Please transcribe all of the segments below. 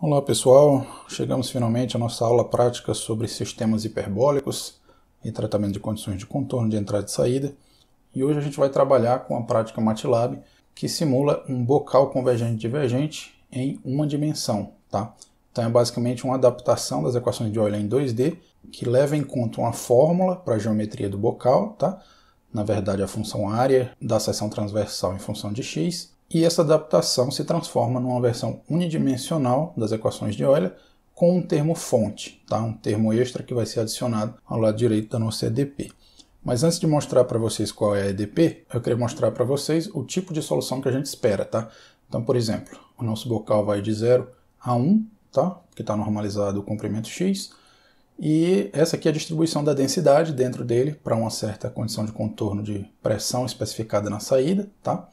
Olá pessoal, chegamos finalmente à nossa aula prática sobre sistemas hiperbólicos e tratamento de condições de contorno de entrada e saída. E hoje a gente vai trabalhar com a prática MATLAB que simula um bocal convergente-divergente em uma dimensão. Tá? Então é basicamente uma adaptação das equações de Euler em 2D que leva em conta uma fórmula para a geometria do bocal, tá? na verdade a função área da seção transversal em função de x, e essa adaptação se transforma numa versão unidimensional das equações de Euler com um termo fonte, tá? um termo extra que vai ser adicionado ao lado direito da nossa EDP. Mas antes de mostrar para vocês qual é a EDP, eu queria mostrar para vocês o tipo de solução que a gente espera. Tá? Então, por exemplo, o nosso bocal vai de 0 a 1, um, tá? que está normalizado o comprimento x, e essa aqui é a distribuição da densidade dentro dele para uma certa condição de contorno de pressão especificada na saída. Tá?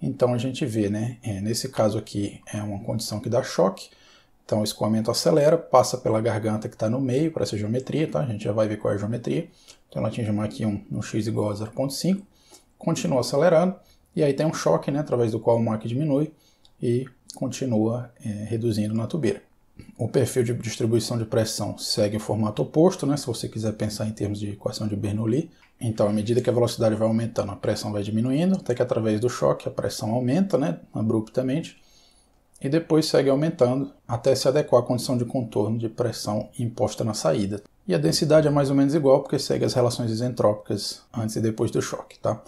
Então a gente vê, né? É, nesse caso aqui é uma condição que dá choque, então o escoamento acelera, passa pela garganta que está no meio para essa geometria, tá? A gente já vai ver qual é a geometria. Então ela atinge aqui um, um x igual a 0,5, continua acelerando, e aí tem um choque, né? Através do qual o Mach diminui e continua é, reduzindo na tubeira. O perfil de distribuição de pressão segue o formato oposto, né? Se você quiser pensar em termos de equação de Bernoulli, então, à medida que a velocidade vai aumentando, a pressão vai diminuindo, até que através do choque a pressão aumenta né, abruptamente e depois segue aumentando até se adequar à condição de contorno de pressão imposta na saída. E a densidade é mais ou menos igual porque segue as relações isentrópicas antes e depois do choque. Tá?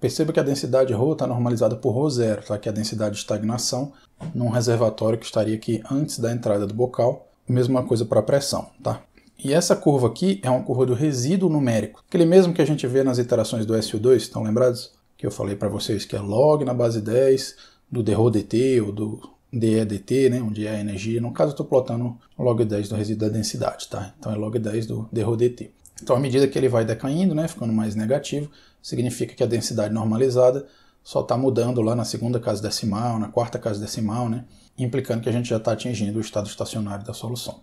Perceba que a densidade ρ está normalizada por ρ0, tá? que é a densidade de estagnação num reservatório que estaria aqui antes da entrada do bocal. Mesma coisa para a pressão. Tá? E essa curva aqui é uma curva do resíduo numérico, aquele mesmo que a gente vê nas iterações do SU2, estão lembrados? Que eu falei para vocês que é log na base 10 do dρdt ou do dEdt, né, onde é a energia. No caso, eu estou plotando log 10 do resíduo da densidade, tá? Então é log 10 do dρdt. Então, à medida que ele vai decaindo, né, ficando mais negativo, significa que a densidade normalizada só está mudando lá na segunda casa decimal, na quarta casa decimal, né, implicando que a gente já está atingindo o estado estacionário da solução.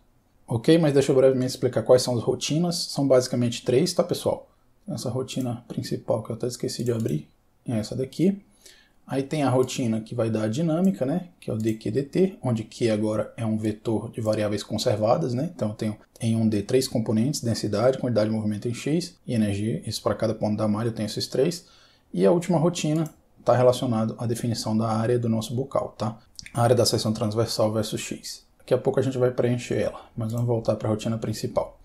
Ok, mas deixa eu brevemente explicar quais são as rotinas. São basicamente três, tá pessoal? Essa rotina principal que eu até esqueci de abrir é essa daqui. Aí tem a rotina que vai dar a dinâmica, né, que é o dqdt, onde q agora é um vetor de variáveis conservadas, né? Então eu tenho em um d três componentes, densidade, quantidade de movimento em x e energia. Isso para cada ponto da malha eu tenho esses três. E a última rotina está relacionada à definição da área do nosso bocal, tá? A área da seção transversal versus x. Daqui a pouco a gente vai preencher ela, mas vamos voltar para a rotina principal.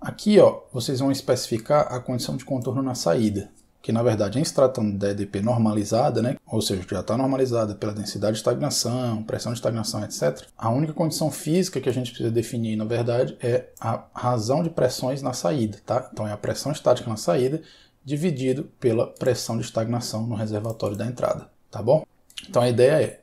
Aqui ó, vocês vão especificar a condição de contorno na saída, que na verdade, em se tratando da EDP normalizada, né, ou seja, que já está normalizada pela densidade de estagnação, pressão de estagnação, etc., a única condição física que a gente precisa definir, na verdade, é a razão de pressões na saída. Tá? Então é a pressão estática na saída dividido pela pressão de estagnação no reservatório da entrada. Tá bom? Então a ideia é,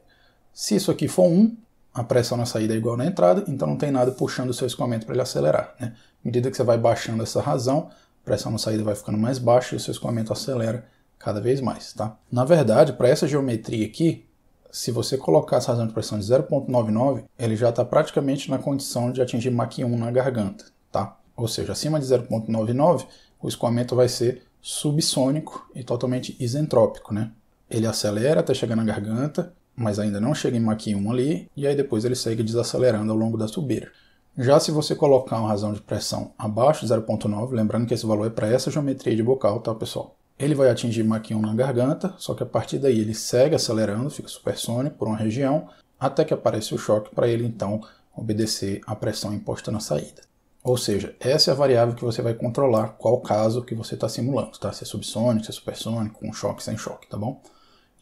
se isso aqui for 1, a pressão na saída é igual na entrada, então não tem nada puxando o seu escoamento para ele acelerar. Né? À medida que você vai baixando essa razão, a pressão na saída vai ficando mais baixa e o seu escoamento acelera cada vez mais. Tá? Na verdade, para essa geometria aqui, se você colocar essa razão de pressão de 0,99, ele já está praticamente na condição de atingir Mach 1 na garganta. Tá? Ou seja, acima de 0,99, o escoamento vai ser subsônico e totalmente isentrópico. Né? Ele acelera até chegar na garganta, mas ainda não chega em Mach 1 ali, e aí depois ele segue desacelerando ao longo da subida. Já se você colocar uma razão de pressão abaixo de 0.9, lembrando que esse valor é para essa geometria de bocal, tá pessoal? Ele vai atingir Mach 1 na garganta, só que a partir daí ele segue acelerando, fica supersônico por uma região, até que aparece o choque para ele então obedecer à pressão imposta na saída. Ou seja, essa é a variável que você vai controlar qual caso que você está simulando, tá? Se é subsônico, se é supersônico, com choque, sem choque, tá bom?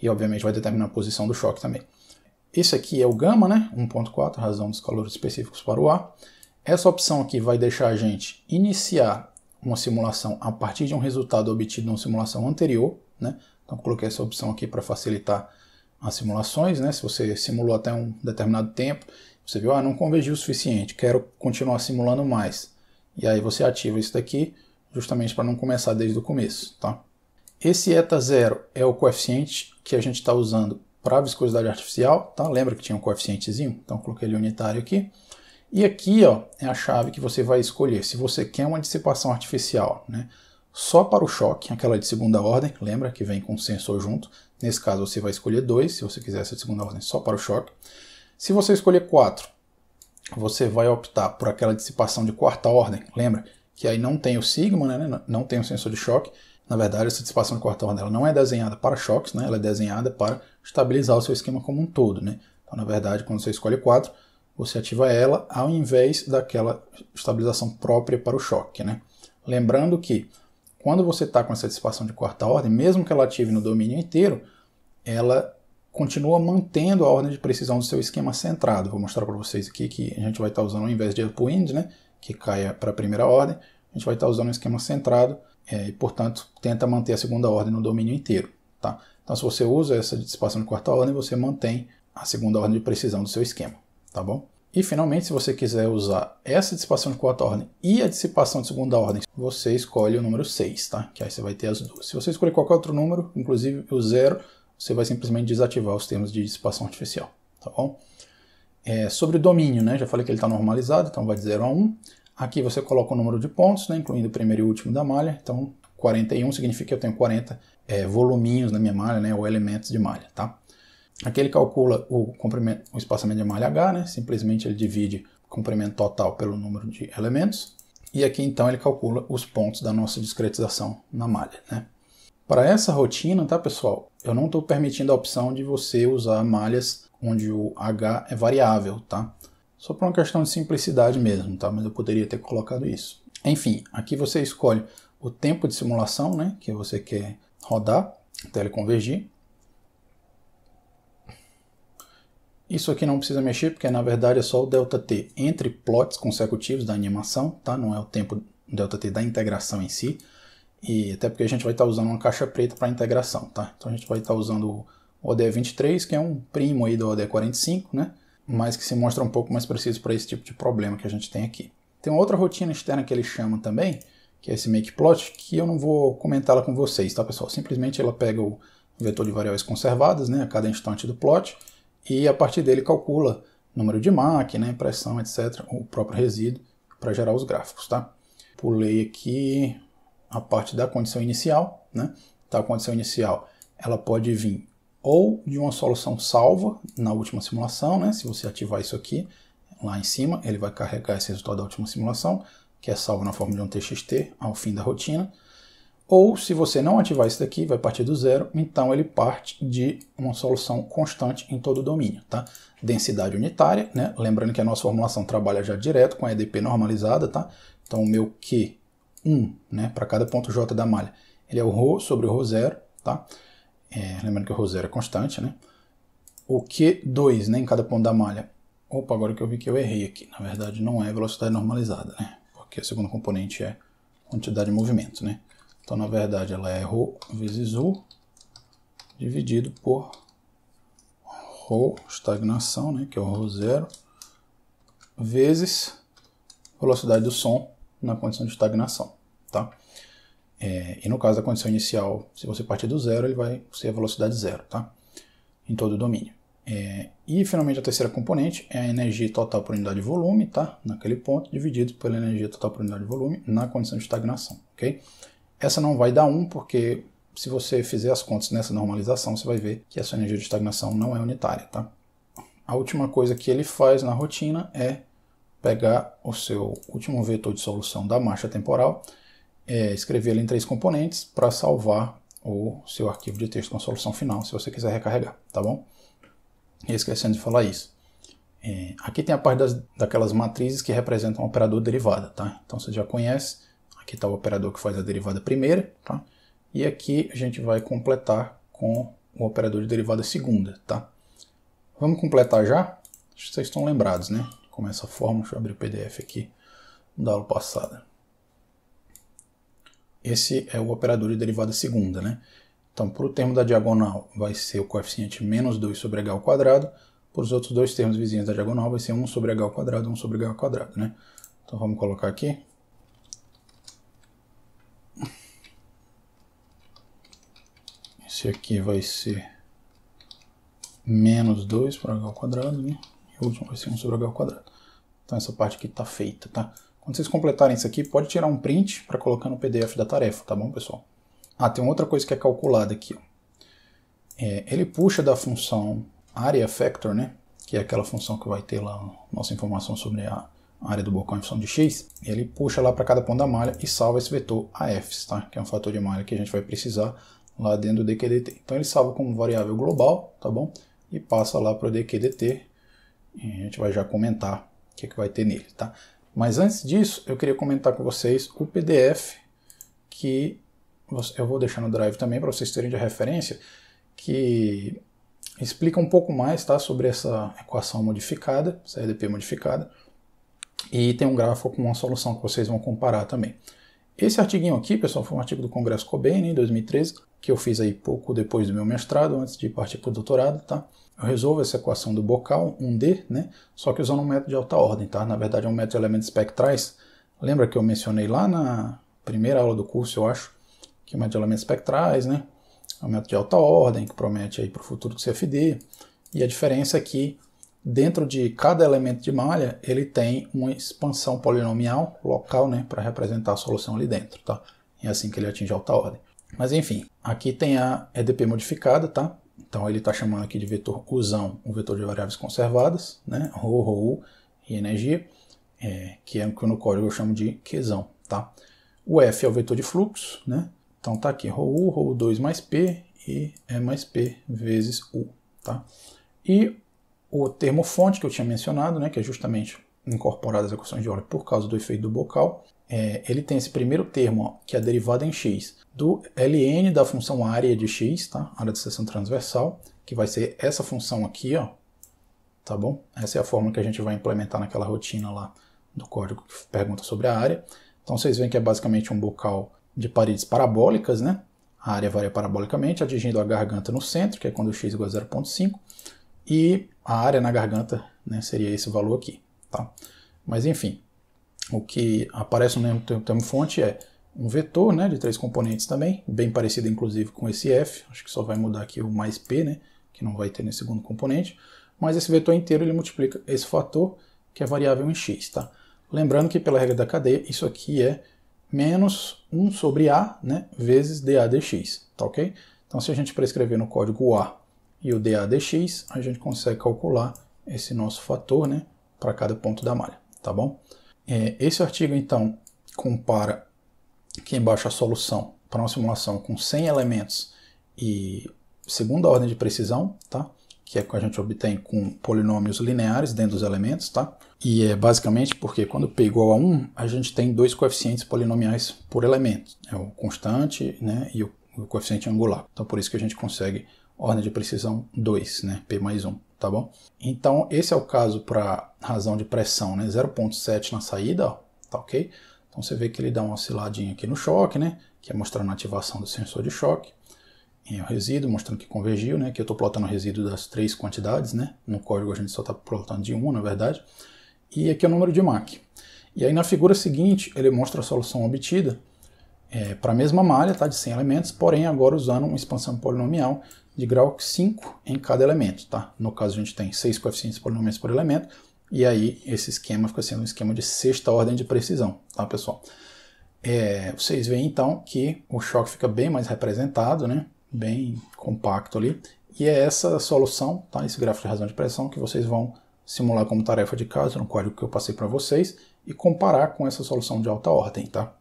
e obviamente vai determinar a posição do choque também. Esse aqui é o gama, né? 1.4, razão dos calores específicos para o ar. Essa opção aqui vai deixar a gente iniciar uma simulação a partir de um resultado obtido uma simulação anterior, né? Então coloquei essa opção aqui para facilitar as simulações, né? Se você simulou até um determinado tempo, você viu, ah, não convergiu o suficiente, quero continuar simulando mais. E aí você ativa isso daqui justamente para não começar desde o começo, tá? Esse eta zero é o coeficiente que a gente está usando para a viscosidade artificial, tá? Lembra que tinha um coeficientezinho? Então coloquei ele unitário aqui. E aqui, ó, é a chave que você vai escolher. Se você quer uma dissipação artificial, né? Só para o choque, aquela de segunda ordem, lembra que vem com o sensor junto. Nesse caso você vai escolher 2, se você quiser essa de segunda ordem só para o choque. Se você escolher 4, você vai optar por aquela dissipação de quarta ordem, lembra? Que aí não tem o sigma, né? Não tem o sensor de choque. Na verdade, a dissipação de quarta dela não é desenhada para choques, né? ela é desenhada para estabilizar o seu esquema como um todo. Né? Então, na verdade, quando você escolhe 4, você ativa ela ao invés daquela estabilização própria para o choque. Né? Lembrando que quando você está com essa dissipação de quarta ordem, mesmo que ela ative no domínio inteiro, ela continua mantendo a ordem de precisão do seu esquema centrado. Vou mostrar para vocês aqui que a gente vai estar tá usando, ao invés de upwind, né, que caia para a primeira ordem, a gente vai estar tá usando um esquema centrado é, e, portanto, tenta manter a segunda ordem no domínio inteiro. Tá? Então, se você usa essa dissipação de quarta ordem, você mantém a segunda ordem de precisão do seu esquema. Tá bom? E, finalmente, se você quiser usar essa dissipação de quarta ordem e a dissipação de segunda ordem, você escolhe o número 6, tá? que aí você vai ter as duas. Se você escolher qualquer outro número, inclusive o zero, você vai simplesmente desativar os termos de dissipação artificial. Tá bom? É, sobre o domínio, né? já falei que ele está normalizado, então vai de 0 a 1. Um. Aqui você coloca o número de pontos, né, incluindo o primeiro e o último da malha. Então, 41 significa que eu tenho 40 é, voluminhos na minha malha, né, ou elementos de malha. Tá? Aqui ele calcula o, comprimento, o espaçamento de malha H, né, simplesmente ele divide o comprimento total pelo número de elementos. E aqui então ele calcula os pontos da nossa discretização na malha. Né? Para essa rotina, tá pessoal, eu não estou permitindo a opção de você usar malhas onde o H é variável, tá? Só por uma questão de simplicidade mesmo, tá? Mas eu poderia ter colocado isso. Enfim, aqui você escolhe o tempo de simulação, né? Que você quer rodar até ele convergir. Isso aqui não precisa mexer, porque na verdade é só o ΔT entre plots consecutivos da animação, tá? Não é o tempo ΔT da integração em si. E até porque a gente vai estar tá usando uma caixa preta para integração, tá? Então a gente vai estar tá usando o ODE23, que é um primo aí do ODE45, né? mas que se mostra um pouco mais preciso para esse tipo de problema que a gente tem aqui. Tem uma outra rotina externa que eles chamam também, que é esse makeplot, que eu não vou comentá-la com vocês, tá pessoal? Simplesmente ela pega o vetor de variáveis conservadas, né, a cada instante do plot, e a partir dele calcula número de máquina, né, pressão, etc., o próprio resíduo para gerar os gráficos, tá? Pulei aqui a parte da condição inicial, né? Tá, a condição inicial, ela pode vir ou de uma solução salva na última simulação, né? Se você ativar isso aqui, lá em cima, ele vai carregar esse resultado da última simulação, que é salvo na forma de um TXT ao fim da rotina. Ou se você não ativar isso daqui, vai partir do zero, então ele parte de uma solução constante em todo o domínio, tá? Densidade unitária, né? Lembrando que a nossa formulação trabalha já direto com a EDP normalizada, tá? Então o meu Q1, né, para cada ponto J da malha, ele é o ρ sobre o ρ0, tá? É, lembrando que o zero é constante, né? O Q2 né, em cada ponto da malha. Opa, agora que eu vi que eu errei aqui. Na verdade, não é velocidade normalizada, né? Porque o segundo componente é quantidade de movimento, né? Então, na verdade, ela é Rho vezes U dividido por Rho, estagnação, né? Que é o Rho zero, vezes velocidade do som na condição de estagnação, tá? É, e no caso da condição inicial, se você partir do zero, ele vai ser a velocidade zero, tá? Em todo o domínio. É, e finalmente a terceira componente é a energia total por unidade de volume, tá? Naquele ponto, dividido pela energia total por unidade de volume na condição de estagnação, ok? Essa não vai dar 1, um porque se você fizer as contas nessa normalização, você vai ver que essa energia de estagnação não é unitária, tá? A última coisa que ele faz na rotina é pegar o seu último vetor de solução da marcha temporal é, escrevê-la em três componentes para salvar o seu arquivo de texto com a solução final, se você quiser recarregar, tá bom? E esquecendo de falar isso. É, aqui tem a parte das, daquelas matrizes que representam o operador derivada, tá? Então você já conhece, aqui está o operador que faz a derivada primeira, tá? E aqui a gente vai completar com o operador de derivada segunda, tá? Vamos completar já? Acho que vocês estão lembrados, né? Como é essa fórmula, deixa eu abrir o PDF aqui da aula passada. Esse é o operador de derivada segunda, né? Então, para o termo da diagonal vai ser o coeficiente menos 2 sobre h ao quadrado, para os outros dois termos vizinhos da diagonal vai ser 1 sobre h ao quadrado, 1 sobre h ao quadrado, né? Então vamos colocar aqui. Esse aqui vai ser menos 2 para h ao quadrado, né? E o último vai ser 1 sobre h ao quadrado. Então essa parte aqui está feita, tá? Quando vocês completarem isso aqui, pode tirar um print para colocar no PDF da tarefa, tá bom, pessoal? Ah, tem outra coisa que é calculada aqui. É, ele puxa da função area factor, né? Que é aquela função que vai ter lá nossa informação sobre a área do balcão em função de x. Ele puxa lá para cada ponto da malha e salva esse vetor Af, tá? Que é um fator de malha que a gente vai precisar lá dentro do DQDT. Então ele salva como variável global, tá bom? E passa lá para o DQDT. E a gente vai já comentar o que, é que vai ter nele, tá? Mas antes disso, eu queria comentar com vocês o PDF que eu vou deixar no Drive também para vocês terem de referência, que explica um pouco mais tá, sobre essa equação modificada, essa RDP modificada, e tem um gráfico com uma solução que vocês vão comparar também. Esse artiguinho aqui, pessoal, foi um artigo do Congresso Cobain, né, em 2013, que eu fiz aí pouco depois do meu mestrado, antes de partir para o doutorado, tá? Eu resolvo essa equação do bocal, 1D, né? Só que usando um método de alta ordem, tá? Na verdade é um método de elementos espectrais. Lembra que eu mencionei lá na primeira aula do curso, eu acho, que o método de elementos espectrais, né? É um método de alta ordem que promete aí para o futuro do CFD. E a diferença é que Dentro de cada elemento de malha, ele tem uma expansão polinomial local né, para representar a solução ali dentro. Tá? É assim que ele atinge alta ordem. Mas enfim, aqui tem a EDP modificada, tá? Então ele está chamando aqui de vetor usão um vetor de variáveis conservadas, né? Rho, Rho e energia, é, que é o que no código eu chamo de Qzão, tá? O F é o vetor de fluxo, né? Então está aqui Rho, Rho2 mais P e E mais P vezes U, tá? E o termo fonte que eu tinha mencionado, né, que é justamente incorporado às equações de Euler por causa do efeito do bocal, é, ele tem esse primeiro termo, ó, que é a derivada em x, do ln da função área de x, tá? área de seção transversal, que vai ser essa função aqui, ó, tá bom? Essa é a fórmula que a gente vai implementar naquela rotina lá do código que pergunta sobre a área. Então vocês veem que é basicamente um bocal de paredes parabólicas, né? A área varia parabolicamente, atingindo a garganta no centro, que é quando x igual a 0.5, e a área na garganta, né, seria esse valor aqui, tá? Mas enfim, o que aparece no termo fonte é um vetor, né, de três componentes também, bem parecido inclusive com esse f, acho que só vai mudar aqui o mais p, né, que não vai ter nesse segundo componente, mas esse vetor inteiro ele multiplica esse fator, que é variável em x, tá? Lembrando que pela regra da cadeia, isso aqui é menos 1 sobre a, né, vezes dA dx, tá ok? Então se a gente prescrever no código a e o dA dx, a gente consegue calcular esse nosso fator né, para cada ponto da malha, tá bom? É, esse artigo, então, compara aqui embaixo a solução para uma simulação com 100 elementos e segunda ordem de precisão, tá? que é que a gente obtém com polinômios lineares dentro dos elementos, tá? E é basicamente porque quando p igual a 1, a gente tem dois coeficientes polinomiais por elemento, é o constante né, e o coeficiente angular. Então por isso que a gente consegue ordem de precisão 2, né? P mais 1, tá bom? Então, esse é o caso para razão de pressão, né? 0.7 na saída, ó, tá ok? Então, você vê que ele dá uma osciladinha aqui no choque, né? Que é mostrando a ativação do sensor de choque. E o resíduo, mostrando que convergiu, né? Que eu estou plotando o resíduo das três quantidades, né? No código a gente só está plotando de uma, na verdade. E aqui é o número de Mach. E aí, na figura seguinte, ele mostra a solução obtida, é, para a mesma malha tá, de 100 elementos, porém agora usando uma expansão polinomial de grau 5 em cada elemento. Tá? No caso a gente tem 6 coeficientes polinomiais por elemento, e aí esse esquema fica sendo um esquema de sexta ordem de precisão, tá pessoal? É, vocês veem então que o choque fica bem mais representado, né? bem compacto ali, e é essa solução, tá? esse gráfico de razão de pressão, que vocês vão simular como tarefa de casa no código que eu passei para vocês e comparar com essa solução de alta ordem. Tá?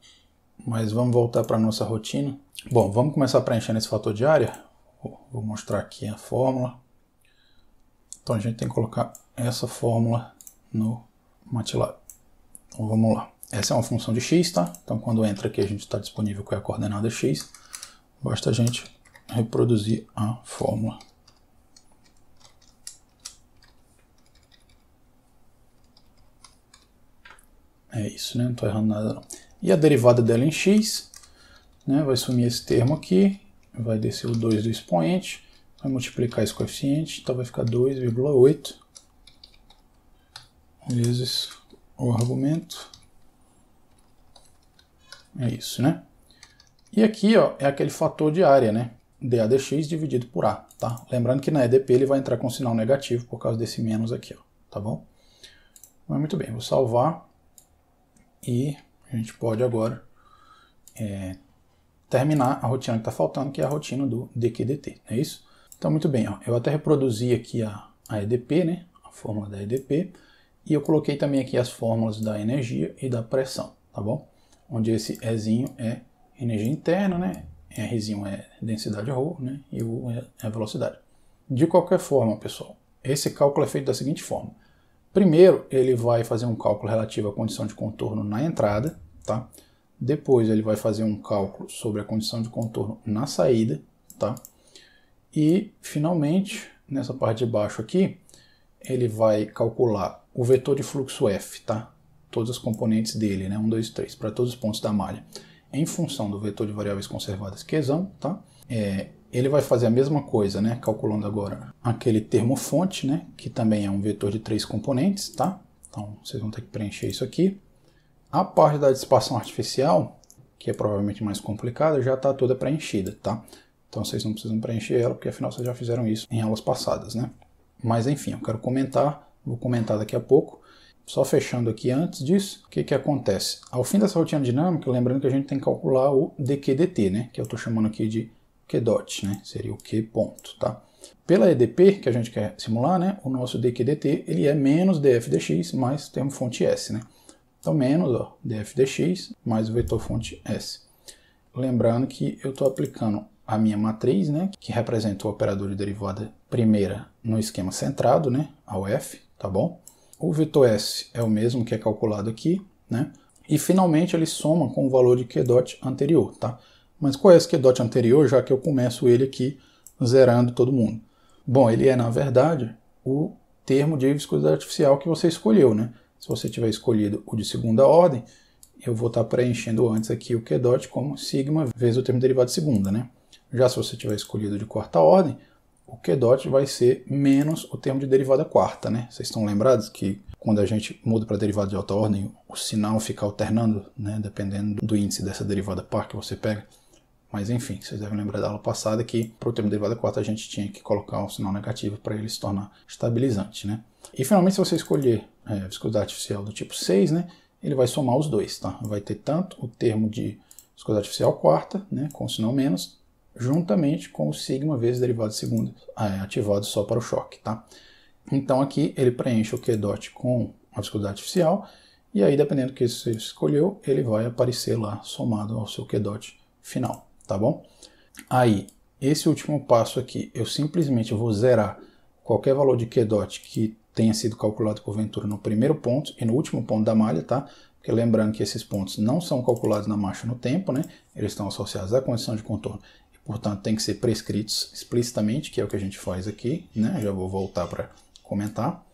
mas vamos voltar para a nossa rotina. Bom, vamos começar preenchendo esse fator de área. Vou mostrar aqui a fórmula. Então a gente tem que colocar essa fórmula no MATLAB. Então vamos lá. Essa é uma função de x, tá? Então quando entra aqui a gente está disponível com a coordenada x. Basta a gente reproduzir a fórmula. É isso, né? Não estou errando nada não. E a derivada dela em x, né, vai sumir esse termo aqui, vai descer o 2 do expoente, vai multiplicar esse coeficiente, então vai ficar 2,8 vezes o argumento. É isso, né? E aqui ó, é aquele fator de área, né? dA dx dividido por A, tá? Lembrando que na EDP ele vai entrar com sinal negativo por causa desse menos aqui, ó, tá bom? Mas muito bem, vou salvar e a gente pode agora é, terminar a rotina que está faltando, que é a rotina do DQDT, não é isso? Então, muito bem, ó, eu até reproduzi aqui a, a EDP, né, a fórmula da EDP, e eu coloquei também aqui as fórmulas da energia e da pressão, tá bom? Onde esse Ezinho é energia interna, né, Rzinho é densidade ρ, né, e U é, é velocidade. De qualquer forma, pessoal, esse cálculo é feito da seguinte forma. Primeiro, ele vai fazer um cálculo relativo à condição de contorno na entrada, tá? Depois ele vai fazer um cálculo sobre a condição de contorno na saída, tá? E finalmente, nessa parte de baixo aqui, ele vai calcular o vetor de fluxo F, tá? Todas as componentes dele, né? 1, 2, 3, para todos os pontos da malha. Em função do vetor de variáveis conservadas Qzão, tá? É, ele vai fazer a mesma coisa, né? Calculando agora aquele termo fonte, né? Que também é um vetor de três componentes, tá? Então, vocês vão ter que preencher isso aqui. A parte da dissipação artificial, que é provavelmente mais complicada, já está toda preenchida, tá? Então vocês não precisam preencher ela, porque afinal vocês já fizeram isso em aulas passadas, né? Mas enfim, eu quero comentar, vou comentar daqui a pouco. Só fechando aqui antes disso, o que, que acontece? Ao fim dessa rotina dinâmica, lembrando que a gente tem que calcular o dQdt, né? Que eu estou chamando aqui de QDOT, né? Seria o Q ponto, tá? Pela EDP, que a gente quer simular, né? O nosso dQdt, ele é menos df dx mais termo fonte s, né? Então, menos ó, dfdx mais o vetor fonte s. Lembrando que eu estou aplicando a minha matriz, né, que representa o operador de derivada primeira no esquema centrado, né, ao f, tá bom? O vetor s é o mesmo que é calculado aqui, né? E finalmente ele soma com o valor de QDOT anterior, tá? Mas qual é esse QDOT anterior, já que eu começo ele aqui zerando todo mundo? Bom, ele é, na verdade, o termo de viscosidade artificial que você escolheu, né? Se você tiver escolhido o de segunda ordem, eu vou estar preenchendo antes aqui o Q como sigma vezes o termo derivado de segunda, né? Já se você tiver escolhido de quarta ordem, o Q vai ser menos o termo de derivada quarta, né? Vocês estão lembrados que quando a gente muda para derivada de alta ordem, o sinal fica alternando, né? Dependendo do índice dessa derivada par que você pega. Mas enfim, vocês devem lembrar da aula passada que para o termo derivado quarta a gente tinha que colocar um sinal negativo para ele se tornar estabilizante, né? E finalmente, se você escolher é, viscosidade artificial do tipo 6, né, ele vai somar os dois, tá? Vai ter tanto o termo de viscosidade artificial quarta, né, com sinal menos, juntamente com o sigma vezes derivado de segunda, é, ativado só para o choque, tá? Então aqui ele preenche o Q dot com a viscosidade artificial, e aí dependendo do que você escolheu, ele vai aparecer lá somado ao seu Q dot final tá bom? Aí, esse último passo aqui, eu simplesmente vou zerar qualquer valor de QDOT que tenha sido calculado por Ventura no primeiro ponto e no último ponto da malha, tá? Porque lembrando que esses pontos não são calculados na marcha no tempo, né? Eles estão associados à condição de contorno e, portanto, tem que ser prescritos explicitamente, que é o que a gente faz aqui, né? Já vou voltar para comentar.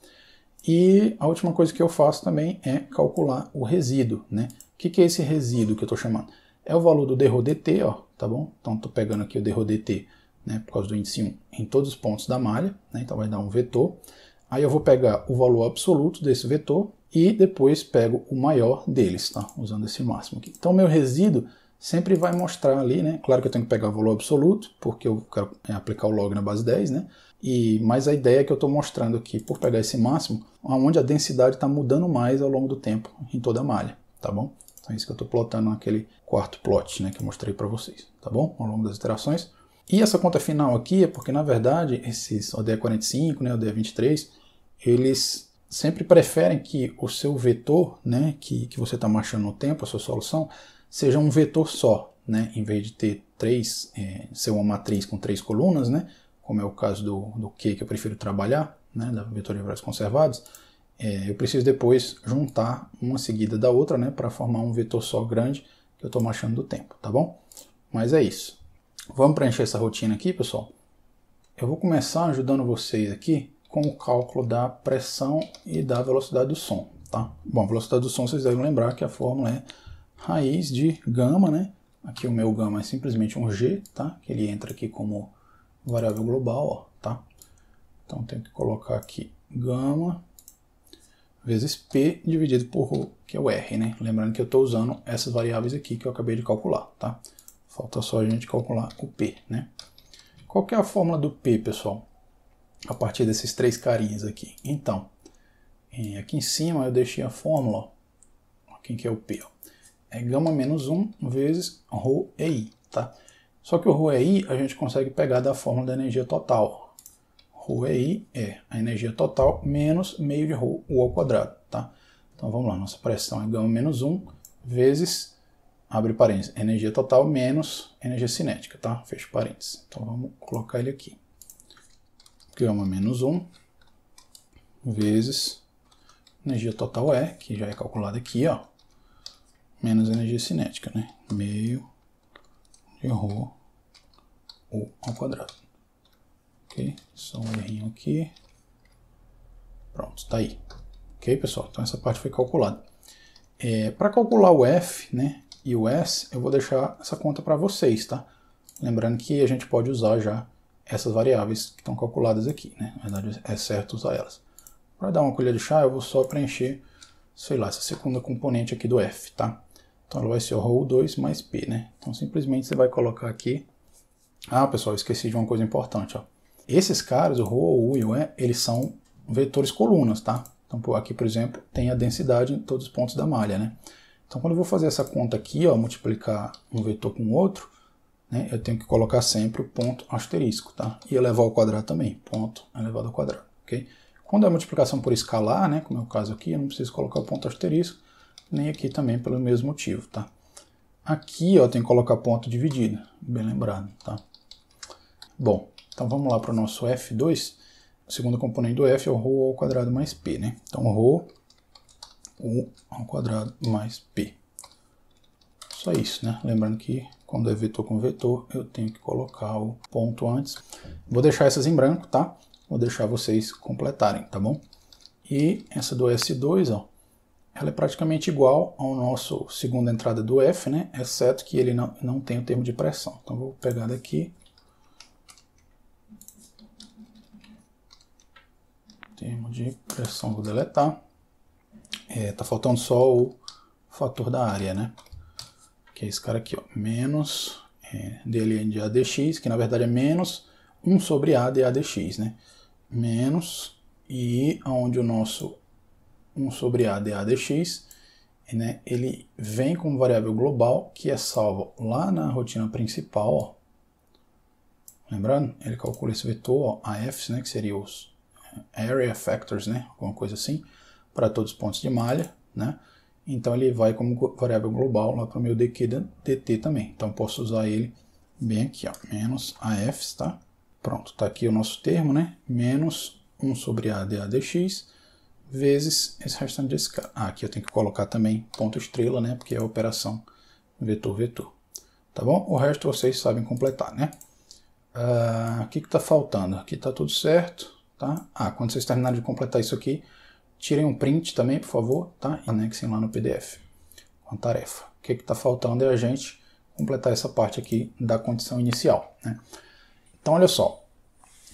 E a última coisa que eu faço também é calcular o resíduo, né? O que, que é esse resíduo que eu estou chamando? É o valor do DT, ó, tá bom? Então estou pegando aqui o dρdt, né, por causa do índice 1, em todos os pontos da malha, né, então vai dar um vetor. Aí eu vou pegar o valor absoluto desse vetor e depois pego o maior deles, tá? usando esse máximo aqui. Então meu resíduo sempre vai mostrar ali, né? Claro que eu tenho que pegar o valor absoluto, porque eu quero é, aplicar o log na base 10, né? E, mas a ideia é que eu estou mostrando aqui, por pegar esse máximo, onde a densidade está mudando mais ao longo do tempo em toda a malha, tá bom? Então é isso que eu estou plotando naquele quarto plot né, que eu mostrei para vocês tá bom? Ao longo das iterações. E essa conta final aqui é porque, na verdade, esses ODE 45, né, ODE 23, eles sempre preferem que o seu vetor, né, que, que você está marchando no tempo, a sua solução, seja um vetor só, né, em vez de ter três, é, ser uma matriz com três colunas, né, como é o caso do, do Q que eu prefiro trabalhar, né, da vetor de vários conservados, é, eu preciso depois juntar uma seguida da outra, né, para formar um vetor só grande que eu estou marchando do tempo, tá bom? Mas é isso. Vamos preencher essa rotina aqui, pessoal? Eu vou começar ajudando vocês aqui com o cálculo da pressão e da velocidade do som, tá? Bom, velocidade do som vocês devem lembrar que a fórmula é raiz de gama, né? Aqui o meu gama é simplesmente um G, tá? Que ele entra aqui como variável global, ó, tá? Então tenho que colocar aqui gama vezes P dividido por que é o R, né? Lembrando que eu estou usando essas variáveis aqui que eu acabei de calcular, tá? Falta só a gente calcular o P, né? Qual que é a fórmula do P, pessoal? A partir desses três carinhas aqui. Então, é, aqui em cima eu deixei a fórmula, quem que é o P? Ó. É gama menos 1 vezes Rho EI, tá? Só que o Rho EI a gente consegue pegar da fórmula da energia total. Rho EI é a energia total menos meio de Rho U ao quadrado, tá? Então vamos lá, nossa pressão é gama menos 1 vezes abre parênteses, energia total menos energia cinética, tá? Fecha parênteses. Então vamos colocar ele aqui. Que é uma menos 1 vezes energia total E, que já é calculada aqui, ó. Menos energia cinética, né? Meio de Rho U ao quadrado. Ok? Só um errinho aqui. Pronto, tá aí. Ok, pessoal? Então essa parte foi calculada. É, Para calcular o F, né? US, eu vou deixar essa conta para vocês, tá? Lembrando que a gente pode usar já essas variáveis que estão calculadas aqui, né? Na verdade, é certo usar elas. Para dar uma colher de chá, eu vou só preencher, sei lá, essa segunda componente aqui do F, tá? Então ela vai ser rho 2 mais P, né? Então simplesmente você vai colocar aqui... Ah, pessoal, esqueci de uma coisa importante, ó. Esses caras, o rho o U e o E, eles são vetores colunas, tá? Então aqui, por exemplo, tem a densidade em todos os pontos da malha, né? Então, quando eu vou fazer essa conta aqui, ó, multiplicar um vetor com outro, né, eu tenho que colocar sempre o ponto asterisco, tá? E elevar ao quadrado também, ponto elevado ao quadrado, ok? Quando é multiplicação por escalar, né, como é o caso aqui, eu não preciso colocar o ponto asterisco, nem aqui também pelo mesmo motivo, tá? Aqui, ó, tem que colocar ponto dividido, bem lembrado, tá? Bom, então vamos lá para o nosso F2. O segundo componente do F é o rho ao quadrado mais P, né? Então, ρ U ao quadrado mais P. Só isso, né? Lembrando que quando é vetor com vetor, eu tenho que colocar o ponto antes. Vou deixar essas em branco, tá? Vou deixar vocês completarem, tá bom? E essa do S2, ó, ela é praticamente igual ao nosso segunda entrada do F, né? Exceto que ele não, não tem o termo de pressão. Então vou pegar daqui. Termo de pressão, vou deletar. É, tá faltando só o fator da área, né? Que é esse cara aqui, ó, menos é, dele é de ADX, que na verdade é menos 1 sobre A de ADX, né? Menos, e onde o nosso 1 sobre A de ADX, né, ele vem como variável global, que é salvo lá na rotina principal, ó. Lembrando, ele calcula esse vetor, ó, AFs, né, que seria os é, Area Factors, né, alguma coisa assim, para todos os pontos de malha, né? Então ele vai como variável global lá para o meu dt também. Então posso usar ele bem aqui, ó, menos af, tá? Pronto, está aqui o nosso termo, né? Menos 1 sobre a dx vezes esse restante desse cara. Ah, aqui eu tenho que colocar também ponto estrela, né? Porque é a operação vetor-vetor. Tá bom? O resto vocês sabem completar, né? Ah, o que está faltando? Aqui está tudo certo. Tá? Ah, quando vocês terminarem de completar isso aqui, Tirem um print também, por favor, tá? Anexem lá no PDF a tarefa. O que é está faltando é a gente completar essa parte aqui da condição inicial. Né? Então, olha só.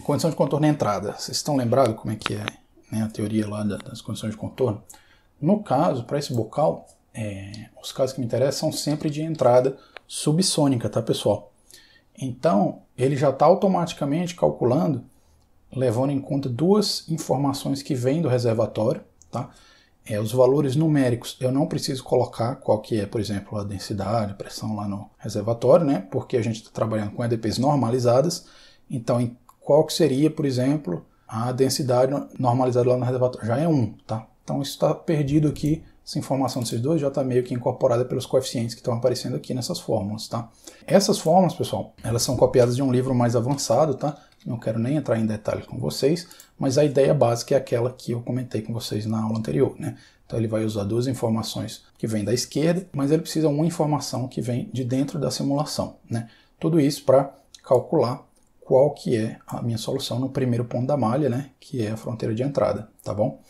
Condição de contorno e entrada. Vocês estão lembrados como é que é né, a teoria lá das condições de contorno? No caso, para esse bocal, é, os casos que me interessam são sempre de entrada subsônica, tá pessoal? Então, ele já está automaticamente calculando levando em conta duas informações que vêm do reservatório, tá? É, os valores numéricos eu não preciso colocar qual que é, por exemplo, a densidade, a pressão lá no reservatório, né? Porque a gente está trabalhando com EDPs normalizadas. Então, qual que seria, por exemplo, a densidade normalizada lá no reservatório? Já é 1, tá? Então, isso está perdido aqui. Essa informação desses dois já está meio que incorporada pelos coeficientes que estão aparecendo aqui nessas fórmulas, tá? Essas fórmulas, pessoal, elas são copiadas de um livro mais avançado, tá? não quero nem entrar em detalhe com vocês, mas a ideia básica é aquela que eu comentei com vocês na aula anterior. Né? Então ele vai usar duas informações que vêm da esquerda, mas ele precisa uma informação que vem de dentro da simulação. Né? Tudo isso para calcular qual que é a minha solução no primeiro ponto da malha, né? que é a fronteira de entrada, tá bom?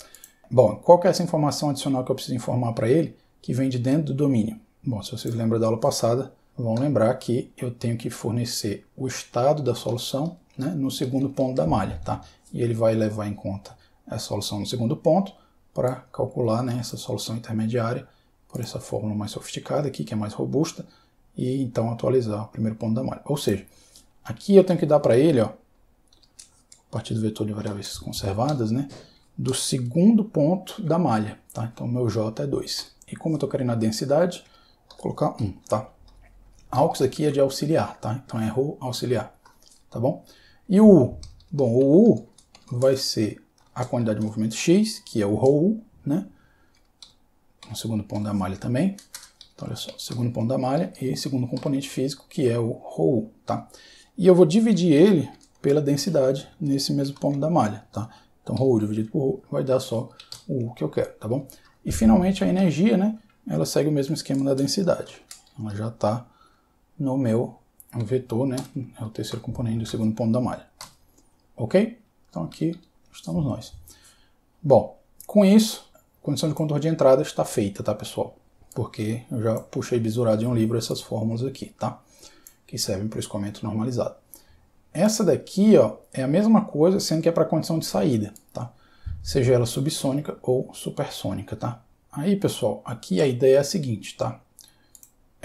Bom, qual que é essa informação adicional que eu preciso informar para ele, que vem de dentro do domínio? Bom, se vocês lembram da aula passada, vão lembrar que eu tenho que fornecer o estado da solução né, no segundo ponto da malha. Tá? E ele vai levar em conta a solução no segundo ponto para calcular né, essa solução intermediária por essa fórmula mais sofisticada aqui, que é mais robusta, e então atualizar o primeiro ponto da malha. Ou seja, aqui eu tenho que dar para ele, ó, a partir do vetor de variáveis conservadas, né, do segundo ponto da malha. Tá? Então meu J é 2. E como eu estou querendo a densidade, vou colocar 1. Um, tá? AUX aqui é de auxiliar, tá? então é auxiliar. Tá bom? E o U? Bom, o U vai ser a quantidade de movimento X, que é o u né? O segundo ponto da malha também. Então, olha só, segundo ponto da malha e segundo componente físico, que é o u tá? E eu vou dividir ele pela densidade nesse mesmo ponto da malha, tá? Então, u dividido por rho vai dar só o U que eu quero, tá bom? E, finalmente, a energia, né? Ela segue o mesmo esquema da densidade. Ela já está no meu um vetor, né? É o terceiro componente do segundo ponto da malha. Ok? Então aqui estamos nós. Bom, com isso, a condição de contorno de entrada está feita, tá pessoal? Porque eu já puxei bisurado em um livro essas fórmulas aqui, tá? Que servem para o escoamento normalizado. Essa daqui, ó, é a mesma coisa, sendo que é para a condição de saída, tá? Seja ela subsônica ou supersônica, tá? Aí, pessoal, aqui a ideia é a seguinte, tá?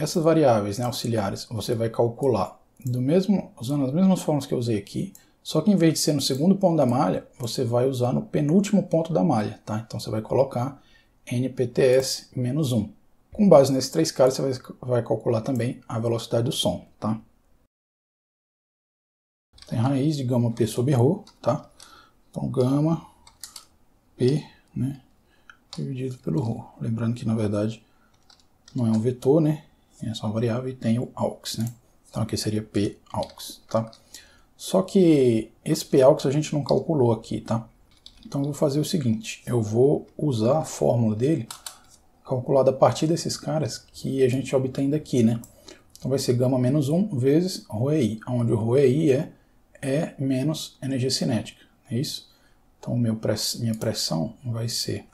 essas variáveis né, auxiliares você vai calcular do mesmo, usando as mesmas formas que eu usei aqui, só que em vez de ser no segundo ponto da malha, você vai usar no penúltimo ponto da malha, tá? Então você vai colocar npts-1. Com base nesses três caras, você vai, vai calcular também a velocidade do som, tá? Tem raiz de gama p sobre ρ, tá? Então gama p, né? Dividido pelo ρ. Lembrando que, na verdade, não é um vetor, né? é só uma variável, e tem o aux, né? Então aqui seria p aux, tá? Só que esse p aux a gente não calculou aqui, tá? Então eu vou fazer o seguinte, eu vou usar a fórmula dele calculada a partir desses caras que a gente obtém daqui, né? Então vai ser γ menos 1 vezes ρI, onde o ρI é E é menos energia cinética, é isso? Então meu press, minha pressão vai ser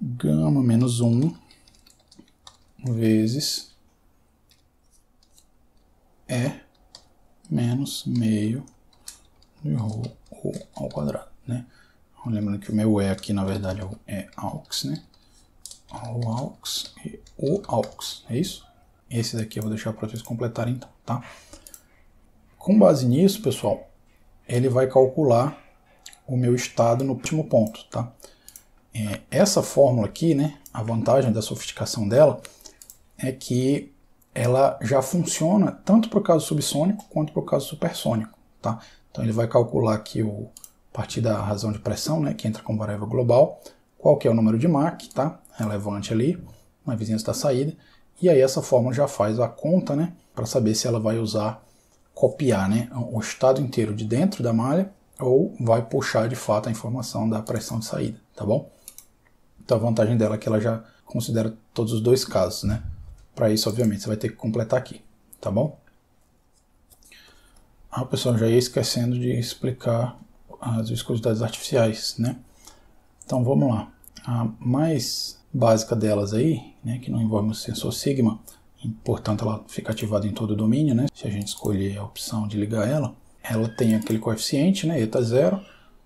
γ menos 1 vezes é menos meio de rho ao quadrado, né? Lembrando que o meu E aqui, na verdade, é aux, né? O aux e o aux, é isso? Esse daqui eu vou deixar para vocês completarem então, tá? Com base nisso, pessoal, ele vai calcular o meu estado no último ponto, tá? É, essa fórmula aqui, né? A vantagem da sofisticação dela é que ela já funciona tanto para o caso subsônico quanto para o caso supersônico. Tá? Então ele vai calcular aqui o, a partir da razão de pressão, né, que entra como variável global, qual que é o número de Mach, tá? relevante ali, na vizinhança da saída, e aí essa fórmula já faz a conta né, para saber se ela vai usar, copiar né, o estado inteiro de dentro da malha ou vai puxar de fato a informação da pressão de saída, tá bom? Então a vantagem dela é que ela já considera todos os dois casos, né? Para isso, obviamente, você vai ter que completar aqui, tá bom? Ah, pessoal, já ia esquecendo de explicar as viscosidades artificiais, né? Então, vamos lá. A mais básica delas aí, né, que não envolve o sensor sigma, portanto ela fica ativada em todo o domínio, né? Se a gente escolher a opção de ligar ela, ela tem aquele coeficiente, né, eta zero,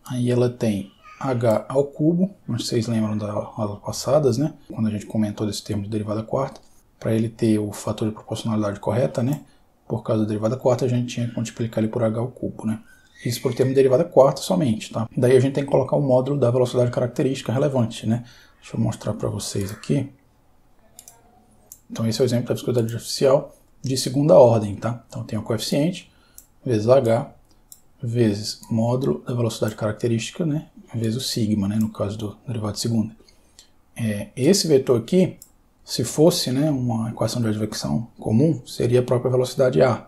aí ela tem h ao cubo, vocês lembram das aulas passadas, né? Quando a gente comentou desse termo de derivada quarta, para ele ter o fator de proporcionalidade correta, né, por causa da derivada quarta, a gente tinha que multiplicar ele por h ao cubo, né. Isso por ter uma derivada quarta somente, tá? Daí a gente tem que colocar o módulo da velocidade característica relevante, né. Deixa eu mostrar para vocês aqui. Então esse é o exemplo da viscosidade artificial de segunda ordem, tá? Então tem o coeficiente vezes h vezes módulo da velocidade característica, né? Vezes o sigma, né? No caso do derivado de segunda. É, esse vetor aqui, se fosse né, uma equação de advecção comum, seria a própria velocidade A.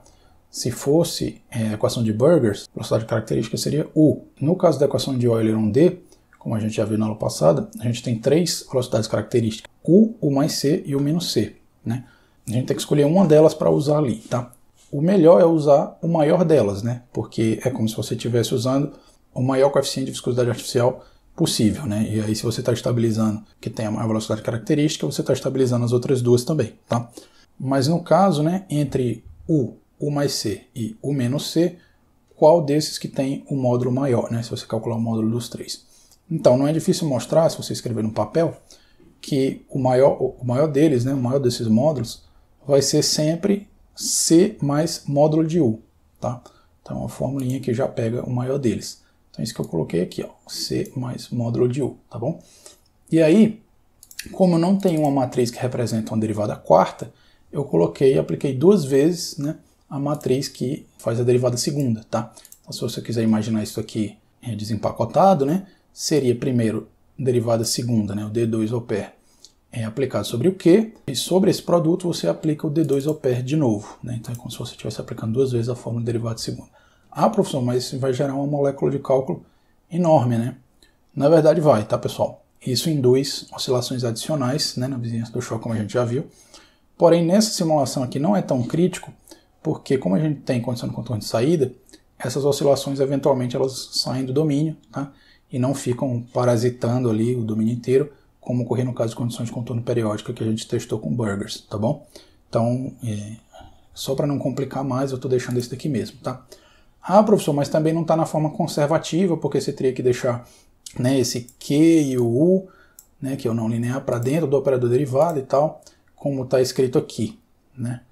Se fosse é, equação de Burgers, a velocidade característica seria U. No caso da equação de Euler 1D, como a gente já viu na aula passada, a gente tem três velocidades características, U, U mais C e U menos C. Né? A gente tem que escolher uma delas para usar ali, tá? O melhor é usar o maior delas, né? Porque é como se você estivesse usando o maior coeficiente de viscosidade artificial possível, né? E aí se você está estabilizando que tem a velocidade característica, você está estabilizando as outras duas também, tá? Mas no caso, né, entre U, U mais C e U menos C, qual desses que tem o módulo maior, né? Se você calcular o módulo dos três. Então, não é difícil mostrar, se você escrever no papel, que o maior, o maior deles, né, o maior desses módulos, vai ser sempre C mais módulo de U, tá? Então, é a formulinha que já pega o maior deles. Então, isso que eu coloquei aqui, ó, C mais módulo de U, tá bom? E aí, como eu não tenho uma matriz que representa uma derivada quarta, eu coloquei, e apliquei duas vezes né, a matriz que faz a derivada segunda, tá? Então, se você quiser imaginar isso aqui é, desempacotado, né, seria primeiro derivada segunda, né, o D2 au pair é aplicado sobre o Q, e sobre esse produto você aplica o D2 au pair de novo. Né? Então é como se você estivesse aplicando duas vezes a fórmula de derivada segunda. Ah, professor, mas isso vai gerar uma molécula de cálculo enorme, né? Na verdade vai, tá, pessoal? Isso induz oscilações adicionais, né, na vizinhança do choque, como a gente já viu. Porém, nessa simulação aqui não é tão crítico, porque como a gente tem condição de contorno de saída, essas oscilações eventualmente elas saem do domínio, tá? E não ficam parasitando ali o domínio inteiro, como ocorreu no caso de condições de contorno periódica que a gente testou com burgers, tá bom? Então, é... só para não complicar mais, eu estou deixando esse daqui mesmo, tá? Ah, professor, mas também não está na forma conservativa, porque você teria que deixar né, esse Q e o U, né, que é o não linear, para dentro do operador derivado e tal, como está escrito aqui. Né?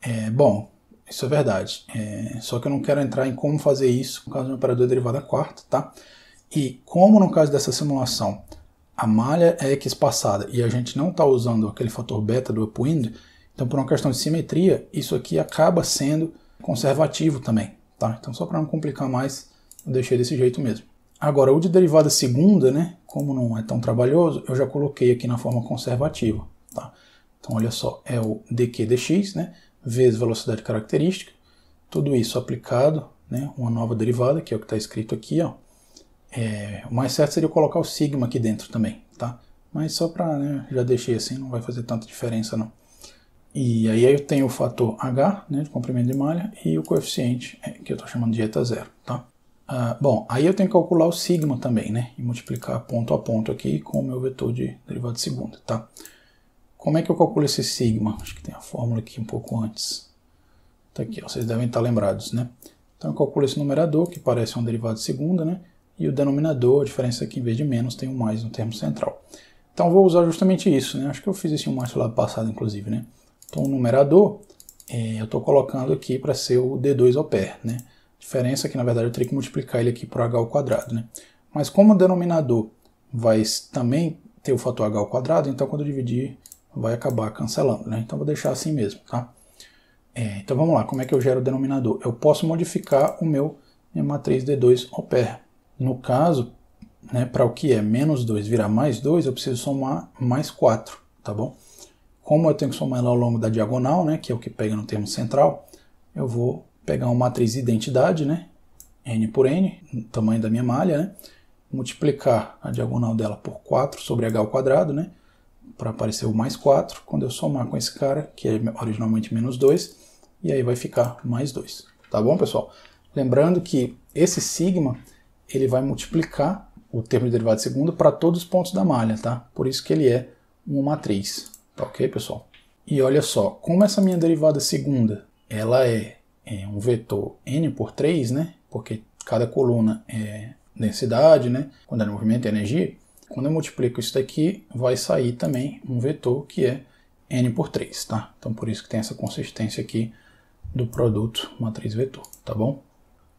É, bom, isso é verdade. É, só que eu não quero entrar em como fazer isso no caso de um operador derivado a quarta, tá? E como no caso dessa simulação a malha é x passada e a gente não está usando aquele fator beta do upwind, então por uma questão de simetria, isso aqui acaba sendo conservativo também. Tá? Então só para não complicar mais, eu deixei desse jeito mesmo. Agora, o de derivada segunda, né, como não é tão trabalhoso, eu já coloquei aqui na forma conservativa. Tá? Então olha só, é o dq dx, né, vezes velocidade característica, tudo isso aplicado, né, uma nova derivada, que é o que está escrito aqui. Ó. É, o mais certo seria eu colocar o sigma aqui dentro também, tá? mas só para, né, já deixei assim, não vai fazer tanta diferença não. E aí eu tenho o fator H, né, de comprimento de malha, e o coeficiente, é, que eu estou chamando de eta zero, tá? Ah, bom, aí eu tenho que calcular o sigma também, né, e multiplicar ponto a ponto aqui com o meu vetor de derivada de segunda, tá? Como é que eu calculo esse sigma? Acho que tem a fórmula aqui um pouco antes. Tá aqui, ó, vocês devem estar lembrados, né? Então eu calculo esse numerador, que parece uma derivada de segunda, né? E o denominador, a diferença aqui, é em vez de menos, tem um mais no termo central. Então vou usar justamente isso, né? Acho que eu fiz isso em um mais passado, inclusive, né? Então o numerador é, eu estou colocando aqui para ser o D2 ao pair, né? diferença é que na verdade eu teria que multiplicar ele aqui por h ao quadrado, né? Mas como o denominador vai também ter o fator h ao quadrado, então quando eu dividir vai acabar cancelando, né? Então vou deixar assim mesmo, tá? É, então vamos lá, como é que eu gero o denominador? Eu posso modificar o meu minha matriz D2 au pair. No caso, né, para o que é menos 2 virar mais 2, eu preciso somar mais 4, tá bom? Como eu tenho que somar ela ao longo da diagonal, né, que é o que pega no termo central, eu vou pegar uma matriz identidade, né, n por n, tamanho da minha malha, né, multiplicar a diagonal dela por 4 sobre h ao quadrado, né, para aparecer o mais 4, quando eu somar com esse cara, que é originalmente menos 2, e aí vai ficar mais 2. Tá bom, pessoal? Lembrando que esse sigma ele vai multiplicar o termo de derivada de segunda para todos os pontos da malha, tá? Por isso que ele é uma matriz. Tá ok, pessoal? E olha só, como essa minha derivada segunda ela é, é um vetor n por 3, né? Porque cada coluna é densidade, né? Quando é movimento é energia. Quando eu multiplico isso daqui, vai sair também um vetor que é n por 3, tá? Então por isso que tem essa consistência aqui do produto matriz vetor, tá bom?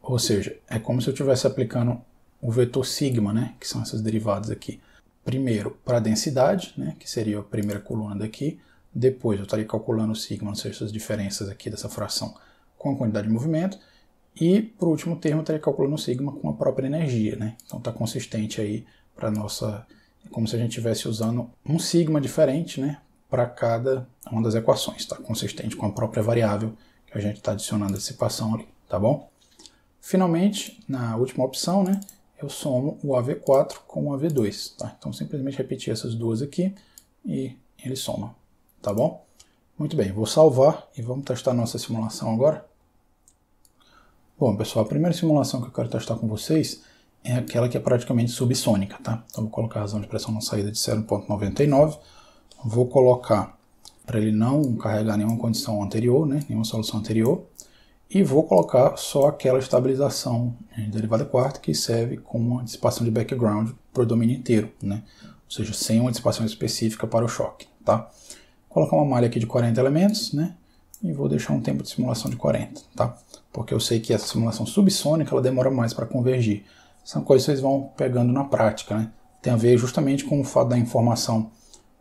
Ou seja, é como se eu estivesse aplicando o vetor sigma, né? Que são essas derivadas aqui primeiro para a densidade, né, que seria a primeira coluna daqui, depois eu estaria calculando o sigma, ou seja, as diferenças aqui dessa fração com a quantidade de movimento, e por último termo eu estaria calculando o sigma com a própria energia, né? então está consistente aí para nossa, como se a gente estivesse usando um sigma diferente né, para cada uma das equações, está consistente com a própria variável que a gente está adicionando a dissipação ali, tá bom? Finalmente, na última opção, né, eu somo o AV4 com o AV2. Tá? Então simplesmente repetir essas duas aqui e ele soma, tá bom? Muito bem, vou salvar e vamos testar nossa simulação agora. Bom pessoal, a primeira simulação que eu quero testar com vocês é aquela que é praticamente subsônica, tá? Então vou colocar a razão de pressão na saída de 0.99, vou colocar para ele não carregar nenhuma condição anterior, né, nenhuma solução anterior, e vou colocar só aquela estabilização em derivada quarta que serve como antecipação de background para o domínio inteiro, né? ou seja, sem uma antecipação específica para o choque. Tá? Vou colocar uma malha aqui de 40 elementos né? e vou deixar um tempo de simulação de 40, tá? porque eu sei que essa simulação subsônica ela demora mais para convergir. São coisas que vocês vão pegando na prática. Né? Tem a ver justamente com o fato da informação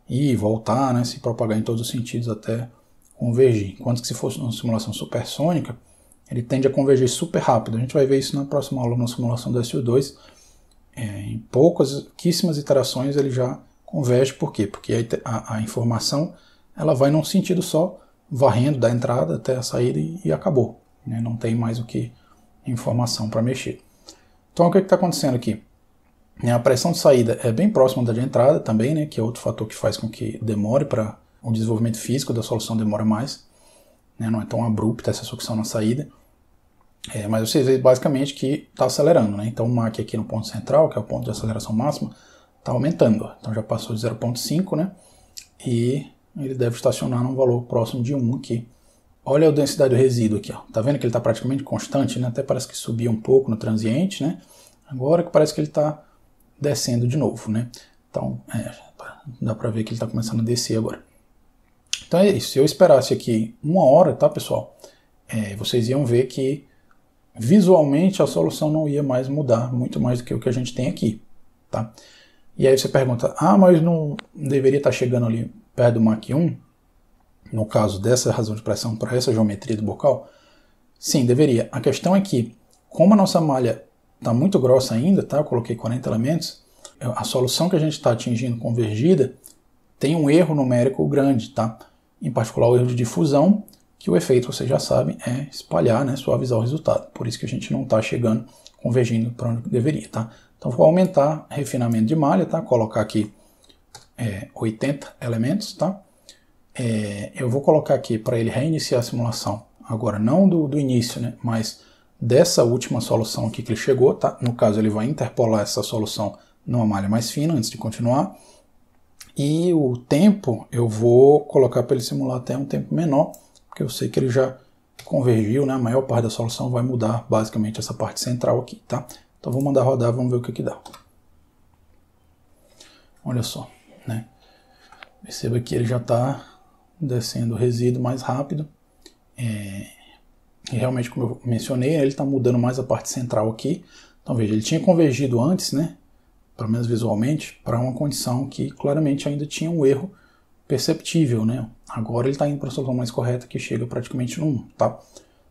ir e voltar, né? se propagar em todos os sentidos até convergir. Enquanto que se fosse uma simulação supersônica, ele tende a convergir super rápido. A gente vai ver isso na próxima aula, na simulação do SU2. É, em poucas, pouquíssimas iterações ele já converge. Por quê? Porque a, a, informação ela vai num sentido só, varrendo da entrada até a saída e, e acabou. Né? Não tem mais o que informação para mexer. Então o que é está acontecendo aqui? É, a pressão de saída é bem próxima da de entrada também, né, que é outro fator que faz com que demore para o desenvolvimento físico da solução demora mais, né, não é tão abrupta essa sucção na saída. É, mas vocês veem basicamente que está acelerando, né? Então o MAC aqui no ponto central, que é o ponto de aceleração máxima, está aumentando. Então já passou de 0.5, né? E ele deve estacionar num valor próximo de 1 aqui. Olha a densidade do resíduo aqui, ó. Tá vendo que ele está praticamente constante, né? Até parece que subiu um pouco no transiente, né? Agora que parece que ele está descendo de novo, né? Então, é, tá, dá para ver que ele está começando a descer agora. Então é isso. Se eu esperasse aqui uma hora, tá, pessoal? É, vocês iam ver que visualmente a solução não ia mais mudar muito mais do que o que a gente tem aqui. Tá? E aí você pergunta, ah, mas não deveria estar chegando ali perto do Mach 1? No caso dessa razão de pressão para essa geometria do bocal? Sim, deveria. A questão é que, como a nossa malha está muito grossa ainda, tá? eu coloquei 40 elementos, a solução que a gente está atingindo convergida tem um erro numérico grande, tá? em particular o erro de difusão, que o efeito, vocês já sabem, é espalhar, né, suavizar o resultado. Por isso que a gente não está chegando, convergindo para onde deveria, tá? Então vou aumentar refinamento de malha, tá? Colocar aqui é, 80 elementos, tá? É, eu vou colocar aqui para ele reiniciar a simulação, agora não do, do início, né, mas dessa última solução aqui que ele chegou, tá? No caso ele vai interpolar essa solução numa malha mais fina antes de continuar. E o tempo eu vou colocar para ele simular até um tempo menor, porque eu sei que ele já convergiu, né? A maior parte da solução vai mudar basicamente essa parte central aqui, tá? Então vou mandar rodar, vamos ver o que, que dá. Olha só, né? Perceba que ele já está descendo o resíduo mais rápido. É... E realmente, como eu mencionei, ele está mudando mais a parte central aqui. Então veja, ele tinha convergido antes, né? Pelo menos visualmente, para uma condição que claramente ainda tinha um erro perceptível, né? Agora ele está indo para a solução mais correta que chega praticamente no 1, tá?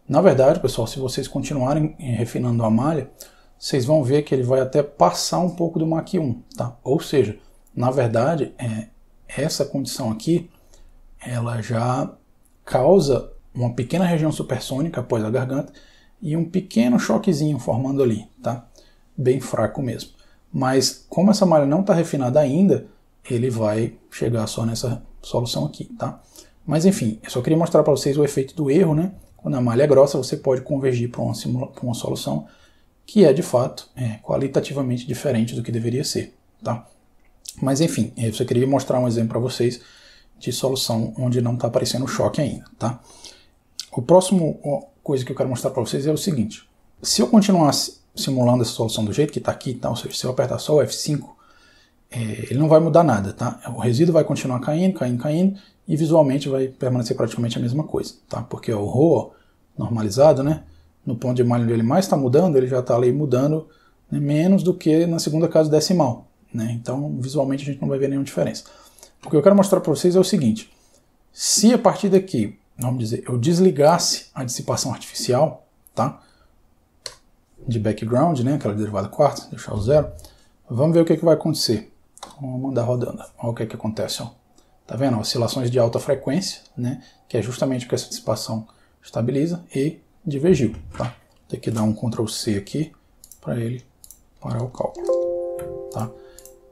Na verdade, pessoal, se vocês continuarem eh, refinando a malha, vocês vão ver que ele vai até passar um pouco do Mach 1, tá? Ou seja, na verdade, é, essa condição aqui, ela já causa uma pequena região supersônica após a garganta e um pequeno choquezinho formando ali, tá? Bem fraco mesmo. Mas como essa malha não está refinada ainda, ele vai chegar só nessa solução aqui, tá? Mas enfim, eu só queria mostrar para vocês o efeito do erro, né? Quando a malha é grossa, você pode convergir para uma, uma, solução que é, de fato, é, qualitativamente diferente do que deveria ser, tá? Mas enfim, é, eu só queria mostrar um exemplo para vocês de solução onde não está aparecendo choque ainda, tá? O próximo coisa que eu quero mostrar para vocês é o seguinte. Se eu continuar simulando essa solução do jeito que está aqui, tá? ou seja, se eu apertar só o F5, é, ele não vai mudar nada, tá? O resíduo vai continuar caindo, caindo, caindo, e visualmente vai permanecer praticamente a mesma coisa, tá? Porque o Rho normalizado, né? No ponto de malha onde ele mais está mudando, ele já está ali mudando né, menos do que na segunda casa decimal, né? Então, visualmente a gente não vai ver nenhuma diferença. O que eu quero mostrar para vocês é o seguinte, se a partir daqui, vamos dizer, eu desligasse a dissipação artificial, tá? De background, né? Aquela derivada quarta, deixar o zero, vamos ver o que, é que vai acontecer. Vamos mandar rodando. Olha o que, é que acontece. Ó. Tá vendo? Oscilações de alta frequência, né? que é justamente o que essa dissipação estabiliza, e divergiu. Tá? Tem que dar um Ctrl C aqui para ele parar o cálculo. Tá?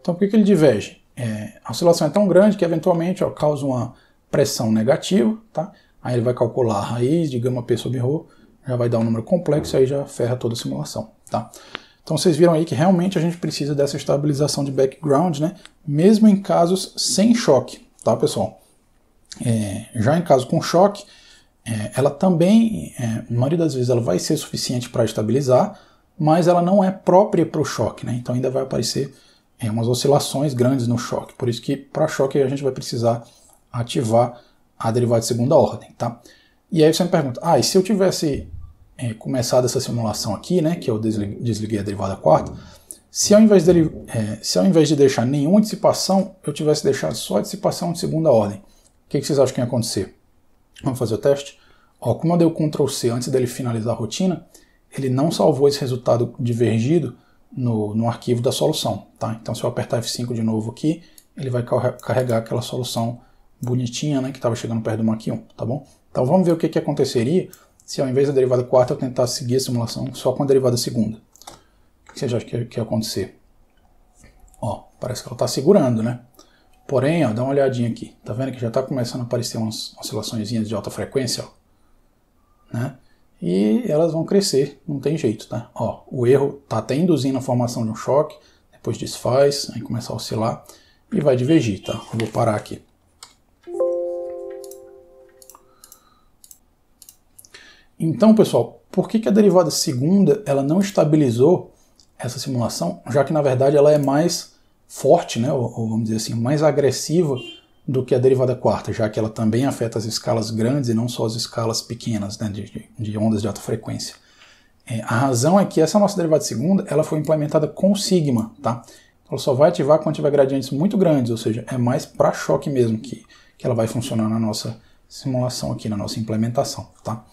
Então por que, que ele diverge? É, a oscilação é tão grande que eventualmente ó, causa uma pressão negativa, tá? aí ele vai calcular a raiz de gama P sobre Rho, já vai dar um número complexo, aí já ferra toda a simulação. Tá? Então vocês viram aí que realmente a gente precisa dessa estabilização de background, né? mesmo em casos sem choque, tá pessoal? É, já em caso com choque, é, ela também, é, na maioria das vezes, ela vai ser suficiente para estabilizar, mas ela não é própria para o choque, né? então ainda vai aparecer é, umas oscilações grandes no choque. Por isso que para choque a gente vai precisar ativar a derivada de segunda ordem. Tá? E aí você me pergunta, ah, e se eu tivesse é, essa simulação aqui, né, que é eu desliguei a derivada quarta, se ao, invés dele, é, se ao invés de deixar nenhuma dissipação, eu tivesse deixado só a dissipação de segunda ordem, o que, que, vocês acham que ia acontecer? Vamos fazer o teste? Ó, como eu dei o Ctrl C antes dele finalizar a rotina, ele não salvou esse resultado divergido no, no arquivo da solução. Tá? Então se eu apertar F5 de novo aqui, ele vai carregar aquela solução bonitinha né, que estava chegando perto do Mach 1. Tá bom? Então vamos ver o que, que aconteceria se ao invés da derivada quarta eu tentar seguir a simulação só com a derivada segunda. O que vocês acham que, que ia acontecer? Ó, parece que ela está segurando, né? Porém, ó, dá uma olhadinha aqui. Tá vendo que já está começando a aparecer umas oscilações de alta frequência, ó, né? E elas vão crescer, não tem jeito, tá? Ó, o erro está até induzindo a formação de um choque, depois desfaz, aí começa a oscilar e vai divergir, tá? Eu vou parar aqui. Então, pessoal, por que, que a derivada segunda ela não estabilizou essa simulação, já que na verdade ela é mais forte, né, ou, ou vamos dizer assim, mais agressiva do que a derivada quarta, já que ela também afeta as escalas grandes e não só as escalas pequenas né, de, de ondas de alta frequência. É, a razão é que essa nossa derivada segunda ela foi implementada com sigma, tá? Ela só vai ativar quando tiver gradientes muito grandes, ou seja, é mais para choque mesmo que, que ela vai funcionar na nossa simulação aqui, na nossa implementação, tá?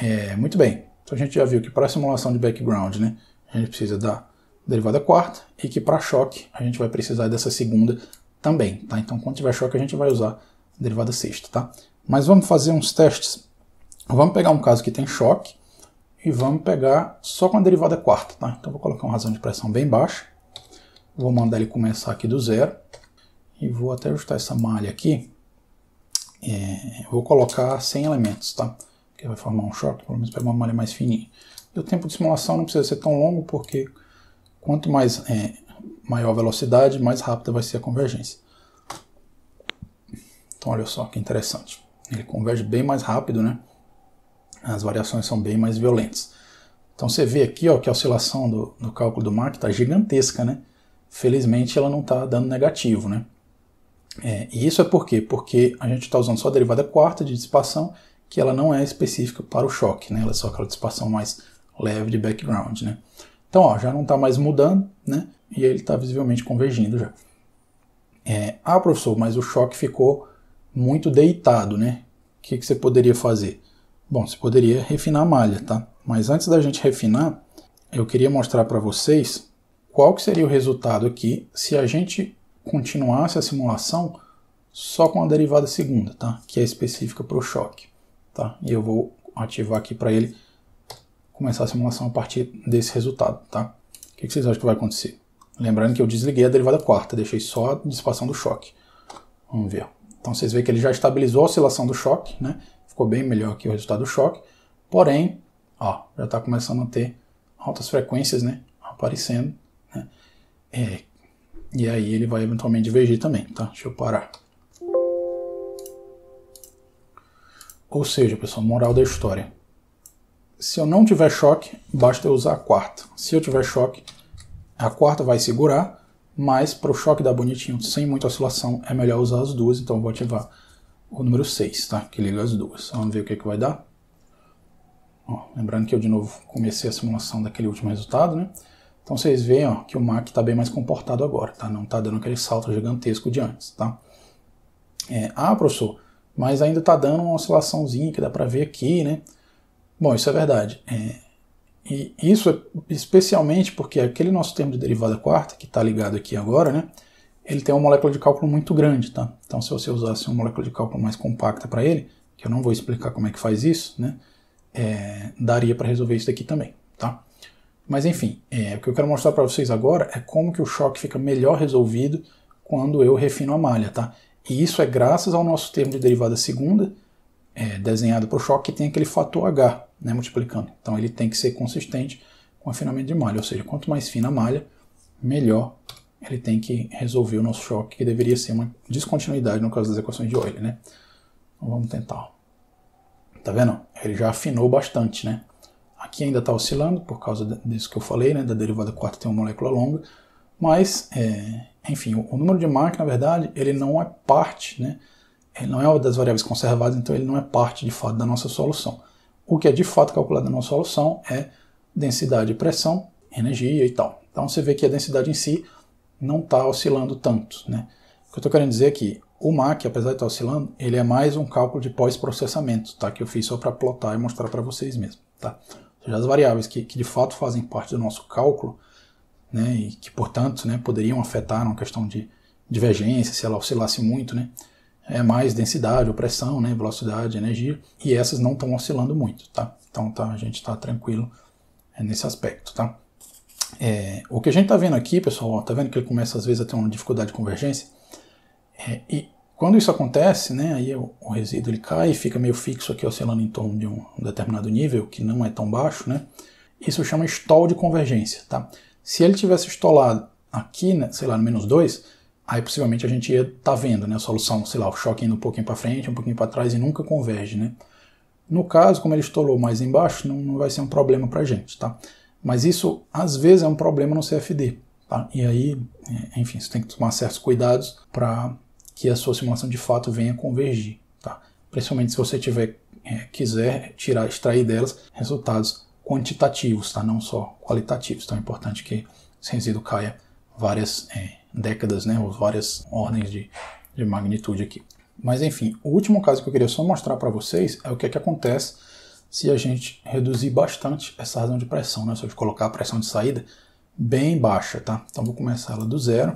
É, muito bem, então a gente já viu que para a simulação de background né, a gente precisa da derivada quarta e que para choque a gente vai precisar dessa segunda também. Tá? Então quando tiver choque a gente vai usar a derivada sexta. Tá? Mas vamos fazer uns testes. Vamos pegar um caso que tem choque e vamos pegar só com a derivada quarta. Tá? Então vou colocar uma razão de pressão bem baixa. Vou mandar ele começar aqui do zero. E vou até ajustar essa malha aqui. É, vou colocar 100 elementos. Tá? que vai formar um choque, pelo menos para uma malha mais fininha. E o tempo de simulação não precisa ser tão longo, porque quanto mais é, maior a velocidade, mais rápida vai ser a convergência. Então olha só que interessante. Ele converge bem mais rápido, né? As variações são bem mais violentas. Então você vê aqui ó, que a oscilação do, do cálculo do MAC está gigantesca, né? Felizmente ela não está dando negativo, né? É, e isso é por quê? Porque a gente está usando só a derivada quarta de dissipação que ela não é específica para o choque, né? Ela é só aquela dissipação mais leve de background, né? Então, ó, já não está mais mudando, né? E ele está visivelmente convergindo já. É, ah, professor, mas o choque ficou muito deitado, né? O que, que você poderia fazer? Bom, você poderia refinar a malha, tá? Mas antes da gente refinar, eu queria mostrar para vocês qual que seria o resultado aqui se a gente continuasse a simulação só com a derivada segunda, tá? Que é específica para o choque. Tá? E eu vou ativar aqui para ele começar a simulação a partir desse resultado. Tá? O que, que vocês acham que vai acontecer? Lembrando que eu desliguei a derivada quarta, deixei só a dissipação do choque. Vamos ver. Então vocês veem que ele já estabilizou a oscilação do choque, né? ficou bem melhor aqui o resultado do choque, porém, ó, já está começando a ter altas frequências né? aparecendo. Né? É, e aí ele vai eventualmente divergir também, tá? Deixa eu parar. Ou seja, pessoal, moral da história. Se eu não tiver choque, basta eu usar a quarta. Se eu tiver choque, a quarta vai segurar, mas para o choque dar bonitinho, sem muita oscilação, é melhor usar as duas, então eu vou ativar o número 6, tá? Que liga as duas. Vamos ver o que, que vai dar. Ó, lembrando que eu de novo comecei a simulação daquele último resultado, né? Então vocês veem ó, que o Mac está bem mais comportado agora, tá? Não está dando aquele salto gigantesco de antes, tá? É, ah, professor, mas ainda está dando uma oscilaçãozinha que dá para ver aqui, né? Bom, isso é verdade. É, e isso é especialmente porque aquele nosso termo de derivada quarta, que está ligado aqui agora, né? Ele tem uma molécula de cálculo muito grande, tá? Então, se você usasse uma molécula de cálculo mais compacta para ele, que eu não vou explicar como é que faz isso, né? É, daria para resolver isso daqui também, tá? Mas enfim, é, o que eu quero mostrar para vocês agora é como que o choque fica melhor resolvido quando eu refino a malha, tá? E isso é graças ao nosso termo de derivada segunda, é, desenhado para o choque, que tem aquele fator H, né, multiplicando. Então ele tem que ser consistente com o afinamento de malha, ou seja, quanto mais fina a malha, melhor ele tem que resolver o nosso choque, que deveria ser uma descontinuidade no caso das equações de Euler, né? Então vamos tentar. Tá vendo? Ele já afinou bastante, né? Aqui ainda está oscilando, por causa disso que eu falei, né? Da derivada quarta tem uma molécula longa, mas é, enfim, o, número de Mach, na verdade, ele não é parte, né? ele não é uma das variáveis conservadas, então ele não é parte de fato da nossa solução. O que é de fato calculado na nossa solução é densidade e pressão, energia e tal. Então você vê que a densidade em si não está oscilando tanto. Né? O que eu estou querendo dizer é que o MAC, apesar de estar tá oscilando, ele é mais um cálculo de pós-processamento, tá? que eu fiz só para plotar e mostrar para vocês mesmo. Tá? Ou seja, as variáveis que, que de fato fazem parte do nosso cálculo né, e que, portanto, né, poderiam afetar uma questão de divergência, se ela oscilasse muito, né, é mais densidade, pressão, né, velocidade, energia, e essas não estão oscilando muito, tá? Então tá, a gente está tranquilo é, nesse aspecto, tá? É, o que a gente está vendo aqui, pessoal, está vendo que ele começa às vezes a ter uma dificuldade de convergência? É, e quando isso acontece, né, aí o, o, resíduo ele cai e fica meio fixo aqui, oscilando em torno de um, um determinado nível, que não é tão baixo, né? Isso chama stall de convergência, tá? Se ele tivesse estolado aqui, né, sei lá, no menos 2, aí possivelmente a gente ia estar tá vendo né, a solução, sei lá, o choque indo um pouquinho para frente, um pouquinho para trás e nunca converge. Né? No caso, como ele estolou mais embaixo, não, não vai ser um problema para a gente. Tá? Mas isso, às vezes, é um problema no CFD. Tá? E aí, é, enfim, você tem que tomar certos cuidados para que a sua simulação de fato venha convergir. Tá? Principalmente se você tiver, é, quiser tirar, extrair delas resultados quantitativos, tá? não só qualitativos. Então é importante que esse resíduo caia várias é, décadas, né? ou várias ordens de, de magnitude aqui. Mas enfim, o último caso que eu queria só mostrar para vocês é o que é que acontece se a gente reduzir bastante essa razão de pressão, né? se gente colocar a pressão de saída bem baixa, tá? Então vou começar ela do zero.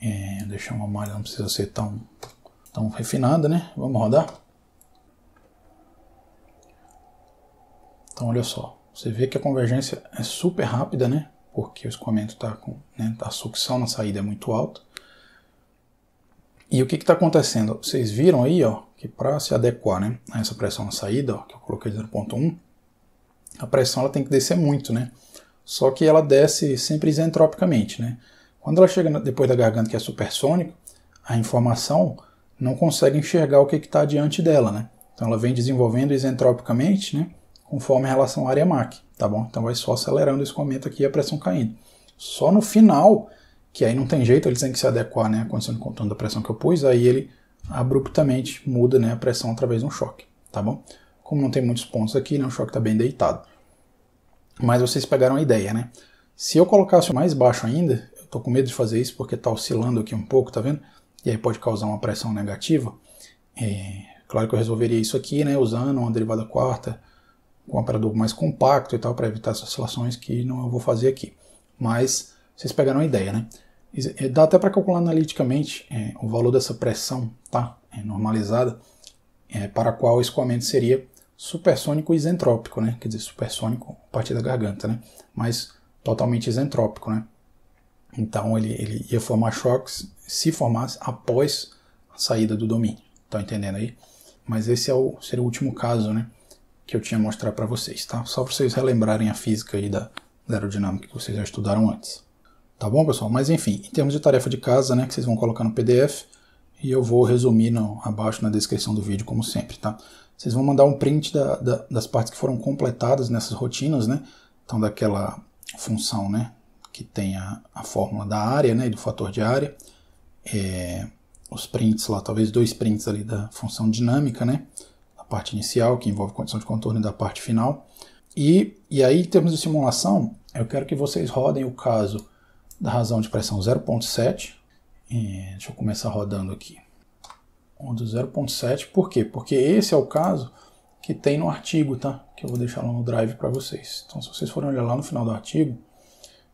É, deixar uma malha, não precisa ser tão, tão refinada, né? Vamos rodar. Então olha só, você vê que a convergência é super rápida, né? Porque o escoamento está com. Né, a sucção na saída é muito alta. E o que está acontecendo? Vocês viram aí ó, que para se adequar né, a essa pressão na saída, ó, que eu coloquei 0.1, a pressão ela tem que descer muito, né? Só que ela desce sempre isentropicamente, né? Quando ela chega depois da garganta, que é supersônica, a informação não consegue enxergar o que está diante dela, né? Então ela vem desenvolvendo isentropicamente, né? conforme a relação área-MAC, tá bom? Então vai só acelerando esse aumento aqui e a pressão caindo. Só no final, que aí não tem jeito, eles têm que se adequar né, à condição de contorno da pressão que eu pus, aí ele abruptamente muda né, a pressão através de um choque, tá bom? Como não tem muitos pontos aqui, né, o choque está bem deitado. Mas vocês pegaram a ideia, né? Se eu colocasse mais baixo ainda, eu estou com medo de fazer isso porque está oscilando aqui um pouco, tá vendo? E aí pode causar uma pressão negativa. É, claro que eu resolveria isso aqui, né, usando uma derivada quarta, com um operador mais compacto e tal, para evitar essas oscilações que não eu vou fazer aqui. Mas vocês pegaram a ideia, né? É, dá até para calcular analiticamente é, o valor dessa pressão tá? É, normalizada, é, para a qual o escoamento seria supersônico isentrópico, né? Quer dizer, supersônico a partir da garganta, né? Mas totalmente isentrópico, né? Então ele, ele ia formar choques se formasse após a saída do domínio. Estão tá entendendo aí? Mas esse é o, seria o último caso, né? que eu tinha mostrar para vocês, tá? Só para vocês relembrarem a física aí da, da aerodinâmica que vocês já estudaram antes. Tá bom, pessoal? Mas enfim, em termos de tarefa de casa, né, que vocês vão colocar no PDF, e eu vou resumir no, abaixo na descrição do vídeo, como sempre, tá? Vocês vão mandar um print da, da, das partes que foram completadas nessas rotinas, né? Então, daquela função, né, que tem a, a fórmula da área, né, e do fator de área, é, os prints lá, talvez dois prints ali da função dinâmica, né? parte inicial, que envolve condição de contorno, e da parte final. E, e aí, em termos de simulação, eu quero que vocês rodem o caso da razão de pressão 0.7. Deixa eu começar rodando aqui. O do 0.7, por quê? Porque esse é o caso que tem no artigo, tá? Que eu vou deixar lá no Drive para vocês. Então, se vocês forem olhar lá no final do artigo,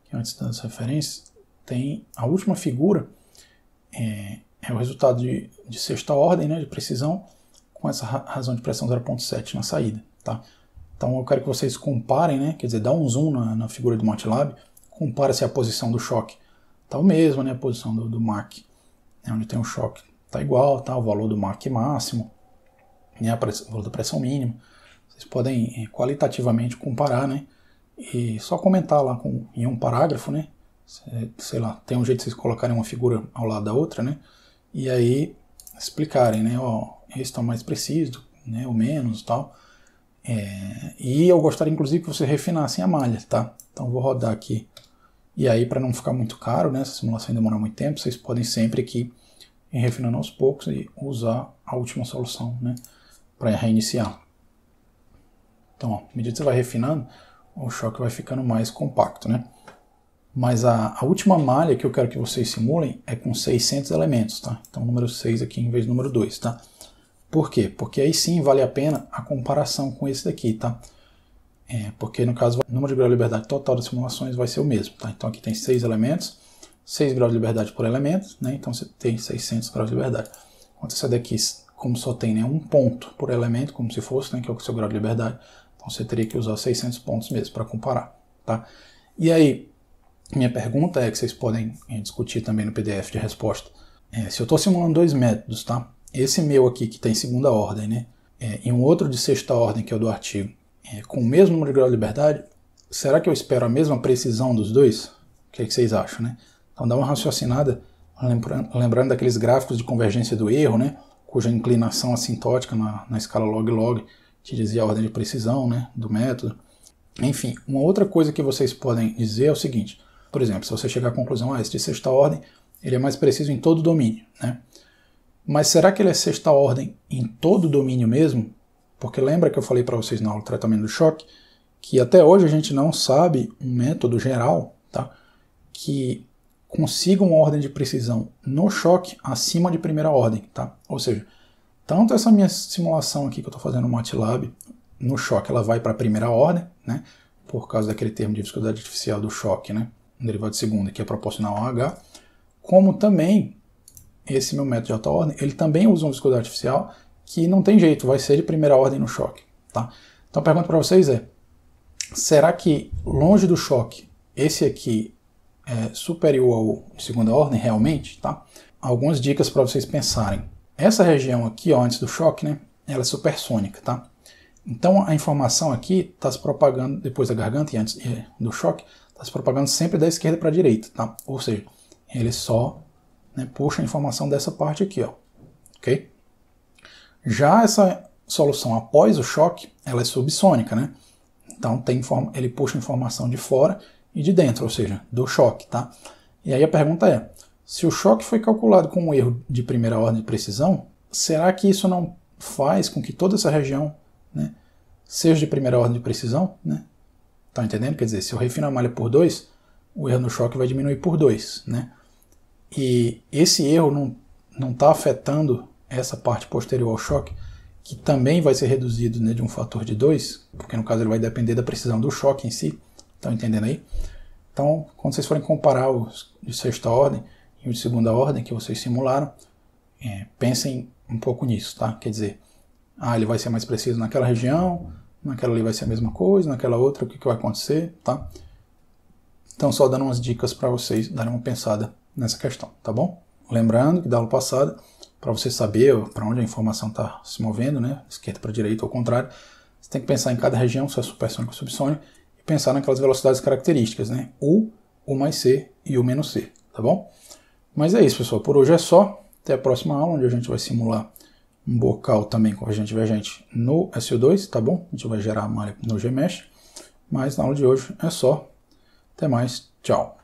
que é antes das referências, tem a última figura, é, é o resultado de, de sexta ordem, né, de precisão, com essa razão de pressão 0.7 na saída. Tá? Então eu quero que vocês comparem, né? quer dizer, dá um zoom na, na figura do MATLAB, compara se é a posição do choque está o mesmo, né? a posição do, do MAC, né? onde tem o choque está igual, tá? o valor do MAC máximo, né? o valor da pressão mínima. Vocês podem eh, qualitativamente comparar, né? E só comentar lá com, em um parágrafo, né? sei lá, tem um jeito de vocês colocarem uma figura ao lado da outra, né? E aí explicarem, né? Ó, recital mais preciso, né, ou menos tal. É, e eu gostaria inclusive que você refinasse a malha, tá? Então vou rodar aqui. E aí, para não ficar muito caro, né, essa simulação demorar muito tempo, vocês podem sempre aqui ir refinando aos poucos e usar a última solução né, para reiniciar. Então, ó, à medida que você vai refinando, o choque vai ficando mais compacto. Né? Mas a, a, última malha que eu quero que vocês simulem é com 600 elementos. Tá? Então, número 6 aqui em vez do número 2. Tá? Por quê? Porque aí sim vale a pena a comparação com esse daqui, tá? É, porque no caso o número de grau de liberdade total das simulações vai ser o mesmo, tá? Então aqui tem seis elementos, seis graus de liberdade por elemento, né? Então você tem 600 graus de liberdade. Quando essa daqui, como só tem né, um ponto por elemento, como se fosse, né, que é o seu grau de liberdade, então você teria que usar 600 pontos mesmo para comparar, tá? E aí, minha pergunta é que vocês podem é, discutir também no PDF de resposta. É, se eu estou simulando dois métodos, tá? esse meu aqui, que tem tá segunda ordem, né, é, e um outro de sexta ordem, que é o do artigo, é, com o mesmo número de grau de liberdade, será que eu espero a mesma precisão dos dois? O que, é que vocês acham, né? Então dá uma raciocinada, lembrando, lembrando daqueles gráficos de convergência do erro, né, cuja inclinação assintótica na, na escala log-log te dizia a ordem de precisão né, do método. Enfim, uma outra coisa que vocês podem dizer é o seguinte, por exemplo, se você chegar à conclusão, ah, este de sexta ordem, ele é mais preciso em todo o domínio, né? Mas será que ele é sexta ordem em todo o domínio mesmo? Porque lembra que eu falei para vocês na aula do tratamento do choque que até hoje a gente não sabe um método geral tá, que consiga uma ordem de precisão no choque acima de primeira ordem. Tá? Ou seja, tanto essa minha simulação aqui que eu estou fazendo no MATLAB, no choque ela vai para a primeira ordem, né, por causa daquele termo de viscosidade artificial do choque, né, um derivado de segunda que é proporcional a H, como também esse meu método de alta ordem, ele também usa um viscodão artificial que não tem jeito, vai ser de primeira ordem no choque. Tá? Então a pergunta para vocês é, será que longe do choque, esse aqui é superior ao de segunda ordem realmente? Tá? Algumas dicas para vocês pensarem. Essa região aqui, ó, antes do choque, né, ela é supersônica. Tá? Então a informação aqui está se propagando, depois da garganta e antes eh, do choque, está se propagando sempre da esquerda para a direita. Tá? Ou seja, ele só né? Puxa a informação dessa parte aqui, ó. ok? Já essa solução após o choque, ela é subsônica, né? Então tem ele puxa informação de fora e de dentro, ou seja, do choque, tá? E aí a pergunta é, se o choque foi calculado com um erro de primeira ordem de precisão, será que isso não faz com que toda essa região né, seja de primeira ordem de precisão? Né? Tá entendendo? Quer dizer, se eu refino a malha por 2, o erro no choque vai diminuir por 2, né? E esse erro não não está afetando essa parte posterior ao choque, que também vai ser reduzido né, de um fator de 2, porque no caso ele vai depender da precisão do choque em si. Estão entendendo aí? Então, quando vocês forem comparar os de sexta ordem e os de segunda ordem que vocês simularam, é, pensem um pouco nisso, tá? Quer dizer, ah, ele vai ser mais preciso naquela região, naquela ali vai ser a mesma coisa, naquela outra, o que, que vai acontecer, tá? Então, só dando umas dicas para vocês darem uma pensada nessa questão, tá bom? Lembrando que da aula passada, para você saber para onde a informação está se movendo, né, esquerda para direita ou contrário, você tem que pensar em cada região, se é supersônico ou subsônico, e pensar naquelas velocidades características, né, U, U mais C e U menos C, tá bom? Mas é isso, pessoal, por hoje é só. Até a próxima aula, onde a gente vai simular um bocal também com a gente no SU2, tá bom? A gente vai gerar a malha no Gmesh. Mas na aula de hoje é só. Até mais, tchau!